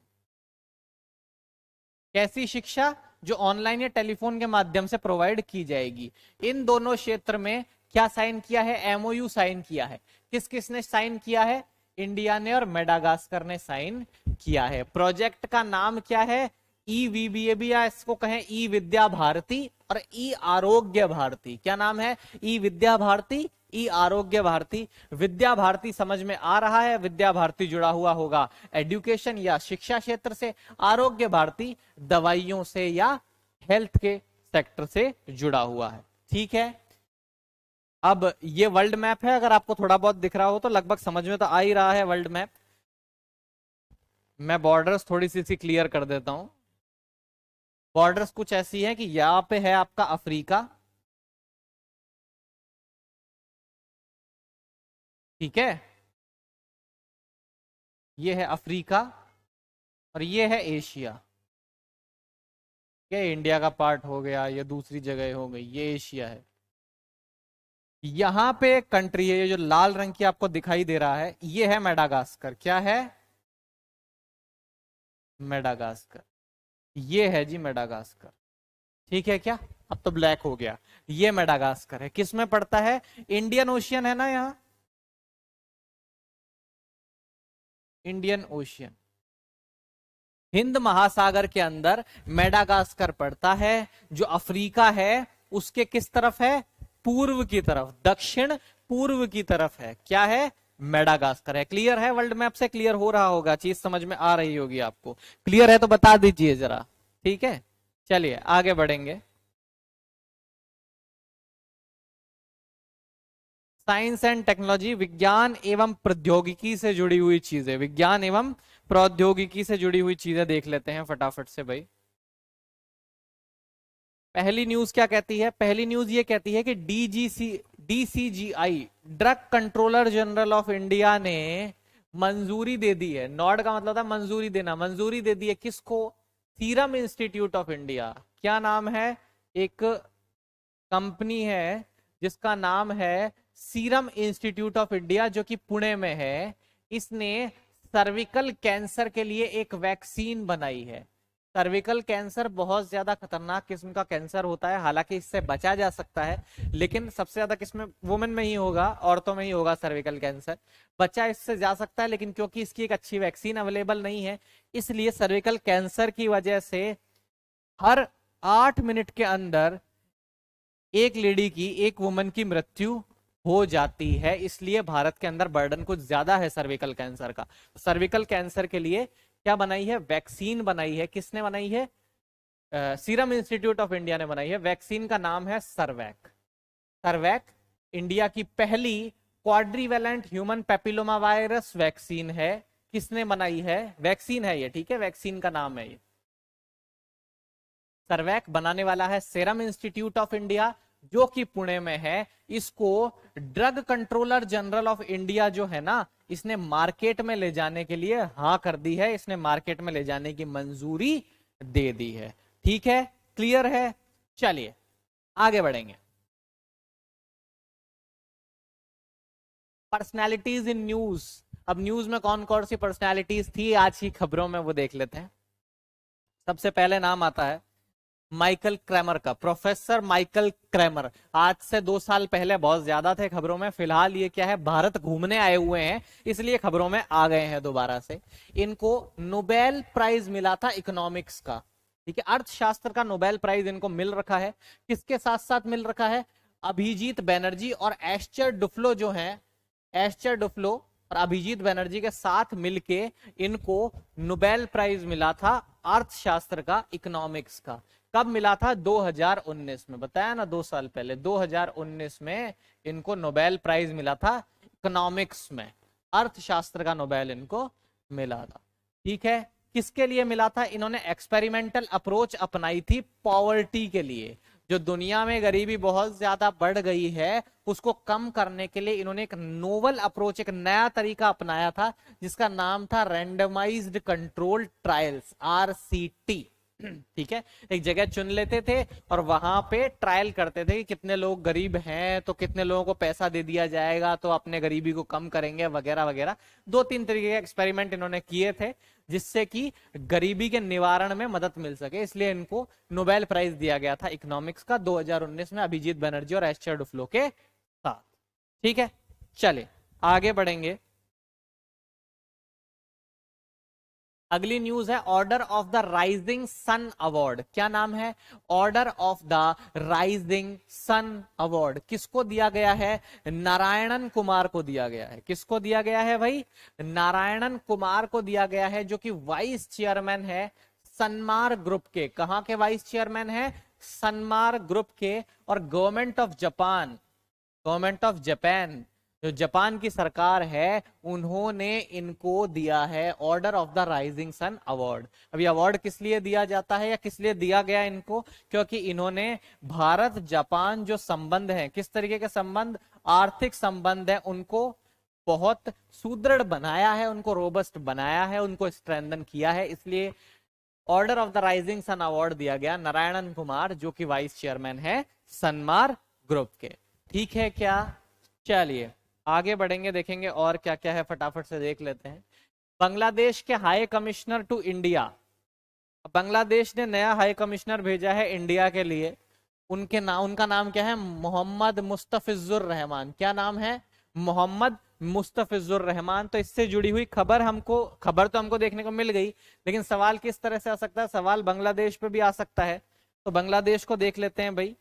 कैसी शिक्षा जो ऑनलाइन या टेलीफोन के माध्यम से प्रोवाइड की जाएगी इन दोनों क्षेत्र में क्या साइन किया है एमओयू साइन किया है किस किसने साइन किया है इंडिया ने और मेडागास्कर ने साइन किया है प्रोजेक्ट का नाम क्या है ई e वीबीएबी या इसको कहें ई e विद्या भारती और ई e आरोग्य भारती क्या नाम है ई विद्या भारती ई आरोग्य भारती विद्या भारती समझ में आ रहा है विद्या भारती जुड़ा हुआ होगा एडुकेशन या शिक्षा क्षेत्र से आरोग्य भारती दवाइयों से या हेल्थ के सेक्टर से जुड़ा हुआ है ठीक है अब ये वर्ल्ड मैप है अगर आपको थोड़ा बहुत दिख रहा हो तो लगभग समझ में तो आ ही रहा है वर्ल्ड मैप मैं बॉर्डर्स थोड़ी सी सी क्लियर कर देता हूं बॉर्डर्स कुछ ऐसी है कि यहाँ पे है आपका अफ्रीका ठीक है ये है अफ्रीका और ये है एशिया क्या इंडिया का पार्ट हो गया या दूसरी जगह हो गई ये एशिया है यहां पे कंट्री है ये जो लाल रंग की आपको दिखाई दे रहा है ये है मेडागास्कर क्या है मेडागास्कर ये है जी मेडागास्कर ठीक है क्या अब तो ब्लैक हो गया ये मेडागास्कर है किसमें पड़ता है इंडियन ओशियन है ना यहाँ इंडियन ओशियन हिंद महासागर के अंदर मेडागास्कर पड़ता है जो अफ्रीका है उसके किस तरफ है पूर्व की तरफ दक्षिण पूर्व की तरफ है क्या है मेडागास्कर है क्लियर है वर्ल्ड मैप से क्लियर हो रहा होगा चीज समझ में आ रही होगी आपको क्लियर है तो बता दीजिए जरा ठीक है चलिए आगे बढ़ेंगे साइंस एंड टेक्नोलॉजी विज्ञान एवं प्रौद्योगिकी से जुड़ी हुई चीजें विज्ञान एवं प्रौद्योगिकी से जुड़ी हुई चीजें देख लेते हैं फटाफट से भाई पहली न्यूज क्या कहती है पहली न्यूज ये कहती है कि DGC DCGI drug controller general of India ने मंजूरी दे दी है नॉड का मतलब था मंजूरी देना मंजूरी दे दी है किसको सीरम इंस्टीट्यूट ऑफ इंडिया क्या नाम है एक कंपनी है जिसका नाम है सीरम इंस्टीट्यूट ऑफ इंडिया जो कि पुणे में है इसने सर्विकल कैंसर के लिए एक वैक्सीन बनाई है सर्विकल कैंसर बहुत ज्यादा खतरनाक किस्म का कैंसर होता है हालांकि इससे बचा जा सकता है लेकिन सबसे ज्यादा किस्म वुमेन में ही होगा औरतों में ही होगा सर्विकल कैंसर बच्चा इससे जा सकता है लेकिन क्योंकि इसकी एक अच्छी वैक्सीन अवेलेबल नहीं है इसलिए सर्विकल कैंसर की वजह से हर आठ मिनट के अंदर एक लेडी की एक वुमेन की मृत्यु हो जाती है इसलिए भारत के अंदर बर्डन कुछ ज्यादा है सर्विकल कैंसर का सर्विकल कैंसर के लिए क्या बनाई है वैक्सीन बनाई है किसने बनाई है सीरम इंस्टीट्यूट ऑफ इंडिया ने बनाई है वैक्सीन का नाम है सर्वैक सर्वैक इंडिया की पहली quadrivalent human papilloma virus vaccine है किसने बनाई है वैक्सीन है ये ठीक है वैक्सीन का नाम है ये सर्वैक बनाने वाला है सेरम इंस्टीट्यूट ऑफ इंडिया जो कि पुणे में है इसको drug controller general of India जो है ना इसने मार्केट में ले जाने के लिए हा कर दी है इसने मार्केट में ले जाने की मंजूरी दे दी है ठीक है क्लियर है चलिए आगे बढ़ेंगे पर्सनैलिटीज इन न्यूज अब न्यूज में कौन कौन सी पर्सनैलिटीज थी आज की खबरों में वो देख लेते हैं सबसे पहले नाम आता है माइकल क्रैमर का प्रोफेसर माइकल क्रैमर आज से दो साल पहले बहुत ज्यादा थे खबरों में फिलहाल ये क्या है भारत घूमने आए हुए हैं इसलिए खबरों में आ गए हैं दोबारा से इनको नोबेल प्राइज मिला था इकोनॉमिक्स का ठीक है अर्थशास्त्र का नोबेल प्राइज इनको मिल रखा है किसके साथ साथ मिल रखा है अभिजीत बैनर्जी और एस्चर डुफ्लो जो है एस्चर डुफ्लो और अभिजीत बैनर्जी के साथ मिलके इनको नोबेल प्राइज मिला था अर्थशास्त्र का इकोनॉमिक्स का कब मिला था 2019 में बताया ना दो साल पहले 2019 में इनको नोबेल प्राइज मिला था इकोनॉमिक्स में अर्थशास्त्र का नोबेल इनको मिला था ठीक है किसके लिए मिला था इन्होंने एक्सपेरिमेंटल अप्रोच अपनाई थी पॉवर्टी के लिए जो दुनिया में गरीबी बहुत ज्यादा बढ़ गई है उसको कम करने के लिए इन्होंने एक नोवल अप्रोच एक नया तरीका अपनाया था जिसका नाम था रेंडमाइज्ड कंट्रोल ट्रायल्स आरसीटी ठीक है एक जगह चुन लेते थे और वहां पे ट्रायल करते थे कि कितने लोग गरीब हैं तो कितने लोगों को पैसा दे दिया जाएगा तो अपने गरीबी को कम करेंगे वगैरह वगैरह दो तीन तरीके के एक्सपेरिमेंट इन्होंने किए थे जिससे कि गरीबी के निवारण में मदद मिल सके इसलिए इनको नोबेल प्राइज दिया गया था इकोनॉमिक्स का दो में अभिजीत बनर्जी और एस्चर डुफ्लो के साथ ठीक है चले आगे बढ़ेंगे अगली न्यूज है order of the rising sun award क्या नाम है order of the rising sun award किसको दिया गया है नारायणन कुमार को दिया गया है किसको दिया गया है भाई नारायणन कुमार को दिया गया है जो कि वाइस चेयरमैन है सनमार ग्रुप के कहा के वाइस चेयरमैन है सनमार ग्रुप के और government of Japan government of Japan जो जापान की सरकार है उन्होंने इनको दिया है order of the rising sun award अब ये अवार्ड किस लिए दिया जाता है या किस लिए दिया गया इनको क्योंकि इन्होंने भारत जापान जो संबंध है किस तरीके के संबंध आर्थिक संबंध है उनको बहुत सुदृढ़ बनाया है उनको रोबस्ट बनाया है उनको स्ट्रेंदन किया है इसलिए order of the rising sun award दिया गया नारायणन कुमार जो कि वाइस चेयरमैन है सनमार ग्रुप के ठीक है क्या चलिए आगे बढ़ेंगे देखेंगे और क्या क्या है फटाफट से देख लेते हैं बांग्लादेश के high commissioner to India Bangladesh ने नया हाई कमिश्नर भेजा है इंडिया के लिए उनके नाम उनका नाम क्या है मोहम्मद मुस्तफिजुर रहमान क्या नाम है मोहम्मद मुस्तफिजुर रहमान तो इससे जुड़ी हुई खबर हमको खबर तो हमको देखने को मिल गई लेकिन सवाल किस तरह से आ सकता है सवाल बांग्लादेश पे भी आ सकता है तो बांग्लादेश को देख लेते हैं भाई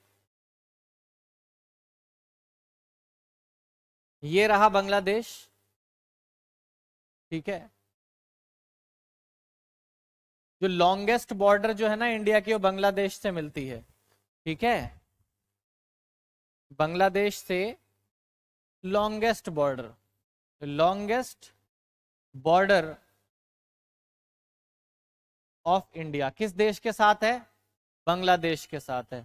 ये रहा बांग्लादेश ठीक है जो लॉन्गेस्ट बॉर्डर जो है ना इंडिया की वो बांग्लादेश से मिलती है ठीक है बांग्लादेश से longest border longest border of India किस देश के साथ है बांग्लादेश के साथ है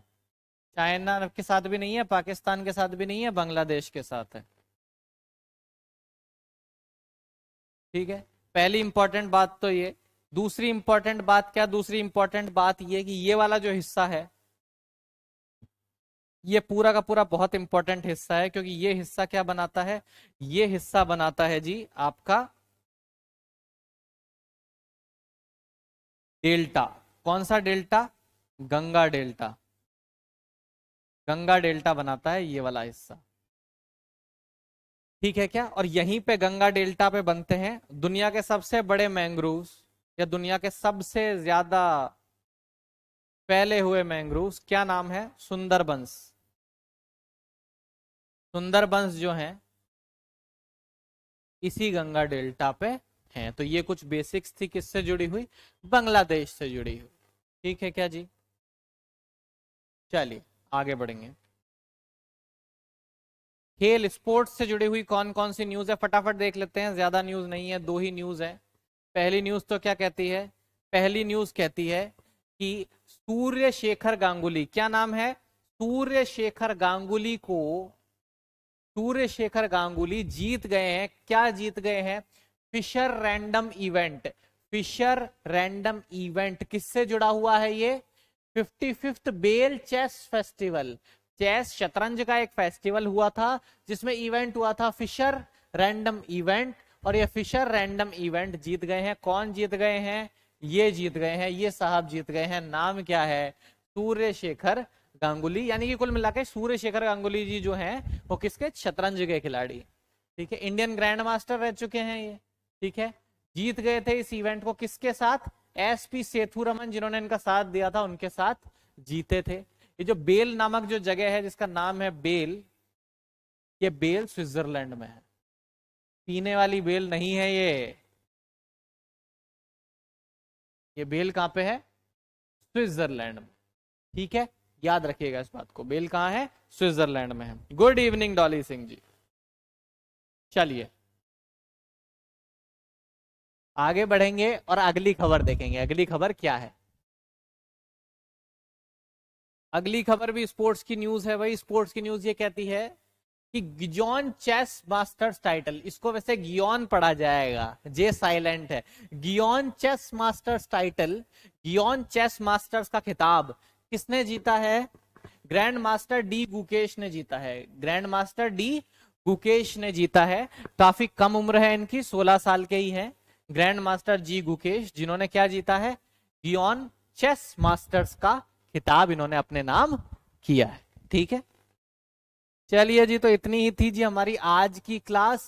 चाइना के साथ भी नहीं है पाकिस्तान के साथ भी नहीं है बांग्लादेश के साथ है ठीक है पहली इंपॉर्टेंट बात तो ये दूसरी इंपॉर्टेंट बात क्या दूसरी इंपॉर्टेंट बात ये कि ये वाला जो हिस्सा है ये पूरा का पूरा बहुत इंपॉर्टेंट हिस्सा है क्योंकि ये हिस्सा क्या बनाता है ये हिस्सा बनाता है जी आपका डेल्टा कौन सा delta Ganga delta Ganga delta बनाता है ये वाला हिस्सा ठीक है क्या और यहीं पे गंगा डेल्टा पे बनते हैं दुनिया के सबसे बड़े मैंग्रोव या दुनिया के सबसे ज्यादा फैले हुए मैंग्रोव क्या नाम है सुंदरबंस सुंदरबंस जो हैं इसी गंगा डेल्टा पे हैं तो ये कुछ बेसिक्स थी किससे जुड़ी हुई बांग्लादेश से जुड़ी हुई ठीक है क्या जी चलिए आगे बढ़ेंगे खेल स्पोर्ट्स से जुड़ी हुई कौन कौन सी न्यूज है फटाफट देख लेते हैं ज्यादा न्यूज नहीं है दो ही न्यूज है पहली न्यूज तो क्या कहती है पहली न्यूज कहती है कि सूर्य शेखर गांगुली क्या नाम है सूर्य शेखर गांगुली को सूर्य शेखर गांगुली जीत गए हैं क्या जीत गए हैं Fischer random event Fischer random event किससे जुड़ा हुआ है ये fifty fifth Biel chess festival chess शतरंज का एक फेस्टिवल हुआ था जिसमें इवेंट हुआ था फिशर रैंडम इवेंट और ये फिशर रैंडम इवेंट जीत गए हैं कौन जीत गए हैं ये जीत गए हैं ये साहब जीत गए हैं नाम क्या है सूर्य शेखर गांगुली यानी कि कुल मिला के सूर्य शेखर गांगुली जी जो हैं वो किसके शतरंज के खिलाड़ी ठीक है इंडियन ग्रैंड मास्टर रह चुके हैं ये ठीक है जीत गए थे इस इवेंट को किसके साथ एस पी सेथुरमन जिन्होंने इनका साथ दिया था उनके साथ जीते थे ये जो बेल नामक जो जगह है जिसका नाम है बेल ये बेल स्विट्जरलैंड में है पीने वाली बेल नहीं है ये ये बेल कहां पे है स्विट्जरलैंड में ठीक है याद रखिएगा इस बात को बेल कहां है स्विट्जरलैंड में है गुड इवनिंग डॉली सिंह जी चलिए आगे बढ़ेंगे और अगली खबर देखेंगे अगली खबर क्या है अगली खबर भी स्पोर्ट्स की न्यूज है भाई स्पोर्ट्स की न्यूज ये कहती है कि गिजोन चेस मास्टर्स टाइटल इसको वैसे गियोन पढ़ा जाएगा जे साइलेंट है Gijon chess masters title Gijon chess masters का खिताब किसने जीता है ग्रैंड मास्टर डी गुकेश ने जीता है ग्रैंड मास्टर डी गुकेश ने जीता है काफी कम उम्र है इनकी 16 साल के ही है ग्रैंड मास्टर जी गुकेश जिन्होंने क्या जीता है गियोन चेस मास्टर्स का किताब इन्होंने अपने नाम किया है ठीक है चलिए जी तो इतनी ही थी जी हमारी आज की क्लास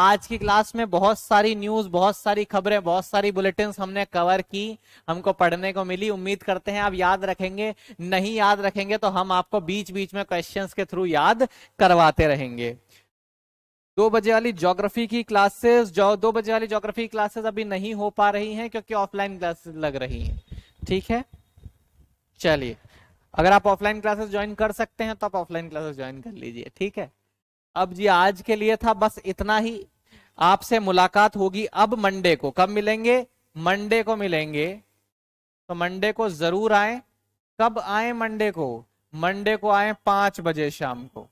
आज की क्लास में बहुत सारी न्यूज बहुत सारी खबरें बहुत सारी बुलेटिन हमने कवर की हमको पढ़ने को मिली उम्मीद करते हैं आप याद रखेंगे नहीं याद रखेंगे तो हम आपको बीच बीच में क्वेश्चंस के थ्रू याद करवाते रहेंगे दो बजे वाली ज्योग्राफी की क्लासेस जो दो बजे वाली ज्योग्राफी क्लासेस अभी नहीं हो पा रही हैं क्योंकि ऑफलाइन क्लासेस लग रही हैं ठीक है चलिए अगर आप ऑफलाइन क्लासेस ज्वाइन कर सकते हैं तो आप ऑफलाइन क्लासेस ज्वाइन कर लीजिए ठीक है अब जी आज के लिए था बस इतना ही आपसे मुलाकात होगी अब मंडे को कब मिलेंगे मंडे को मिलेंगे तो मंडे को जरूर आए कब आए मंडे को मंडे को आए पांच बजे शाम को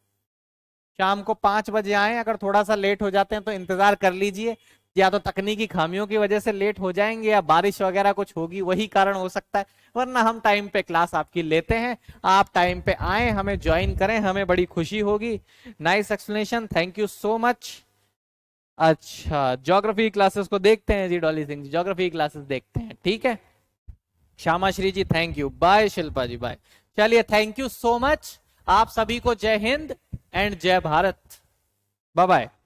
शाम को पांच बजे आए अगर थोड़ा सा लेट हो जाते हैं तो इंतजार कर लीजिए या तो तकनीकी खामियों की वजह से लेट हो जाएंगे या बारिश वगैरह कुछ होगी वही कारण हो सकता है वरना हम टाइम पे क्लास आपकी लेते हैं आप टाइम पे आए हमें ज्वाइन करें हमें बड़ी खुशी होगी nice explanation thank you so much अच्छा जोग्राफी क्लासेस को देखते हैं जी डॉली सिंह जी ज्योग्राफी क्लासेस देखते हैं ठीक है Shyama Shri ji thank you bye Shilpa ji bye चलिए थैंक यू सो मच आप सभी को जय हिंद एंड जय भारत बाय बाय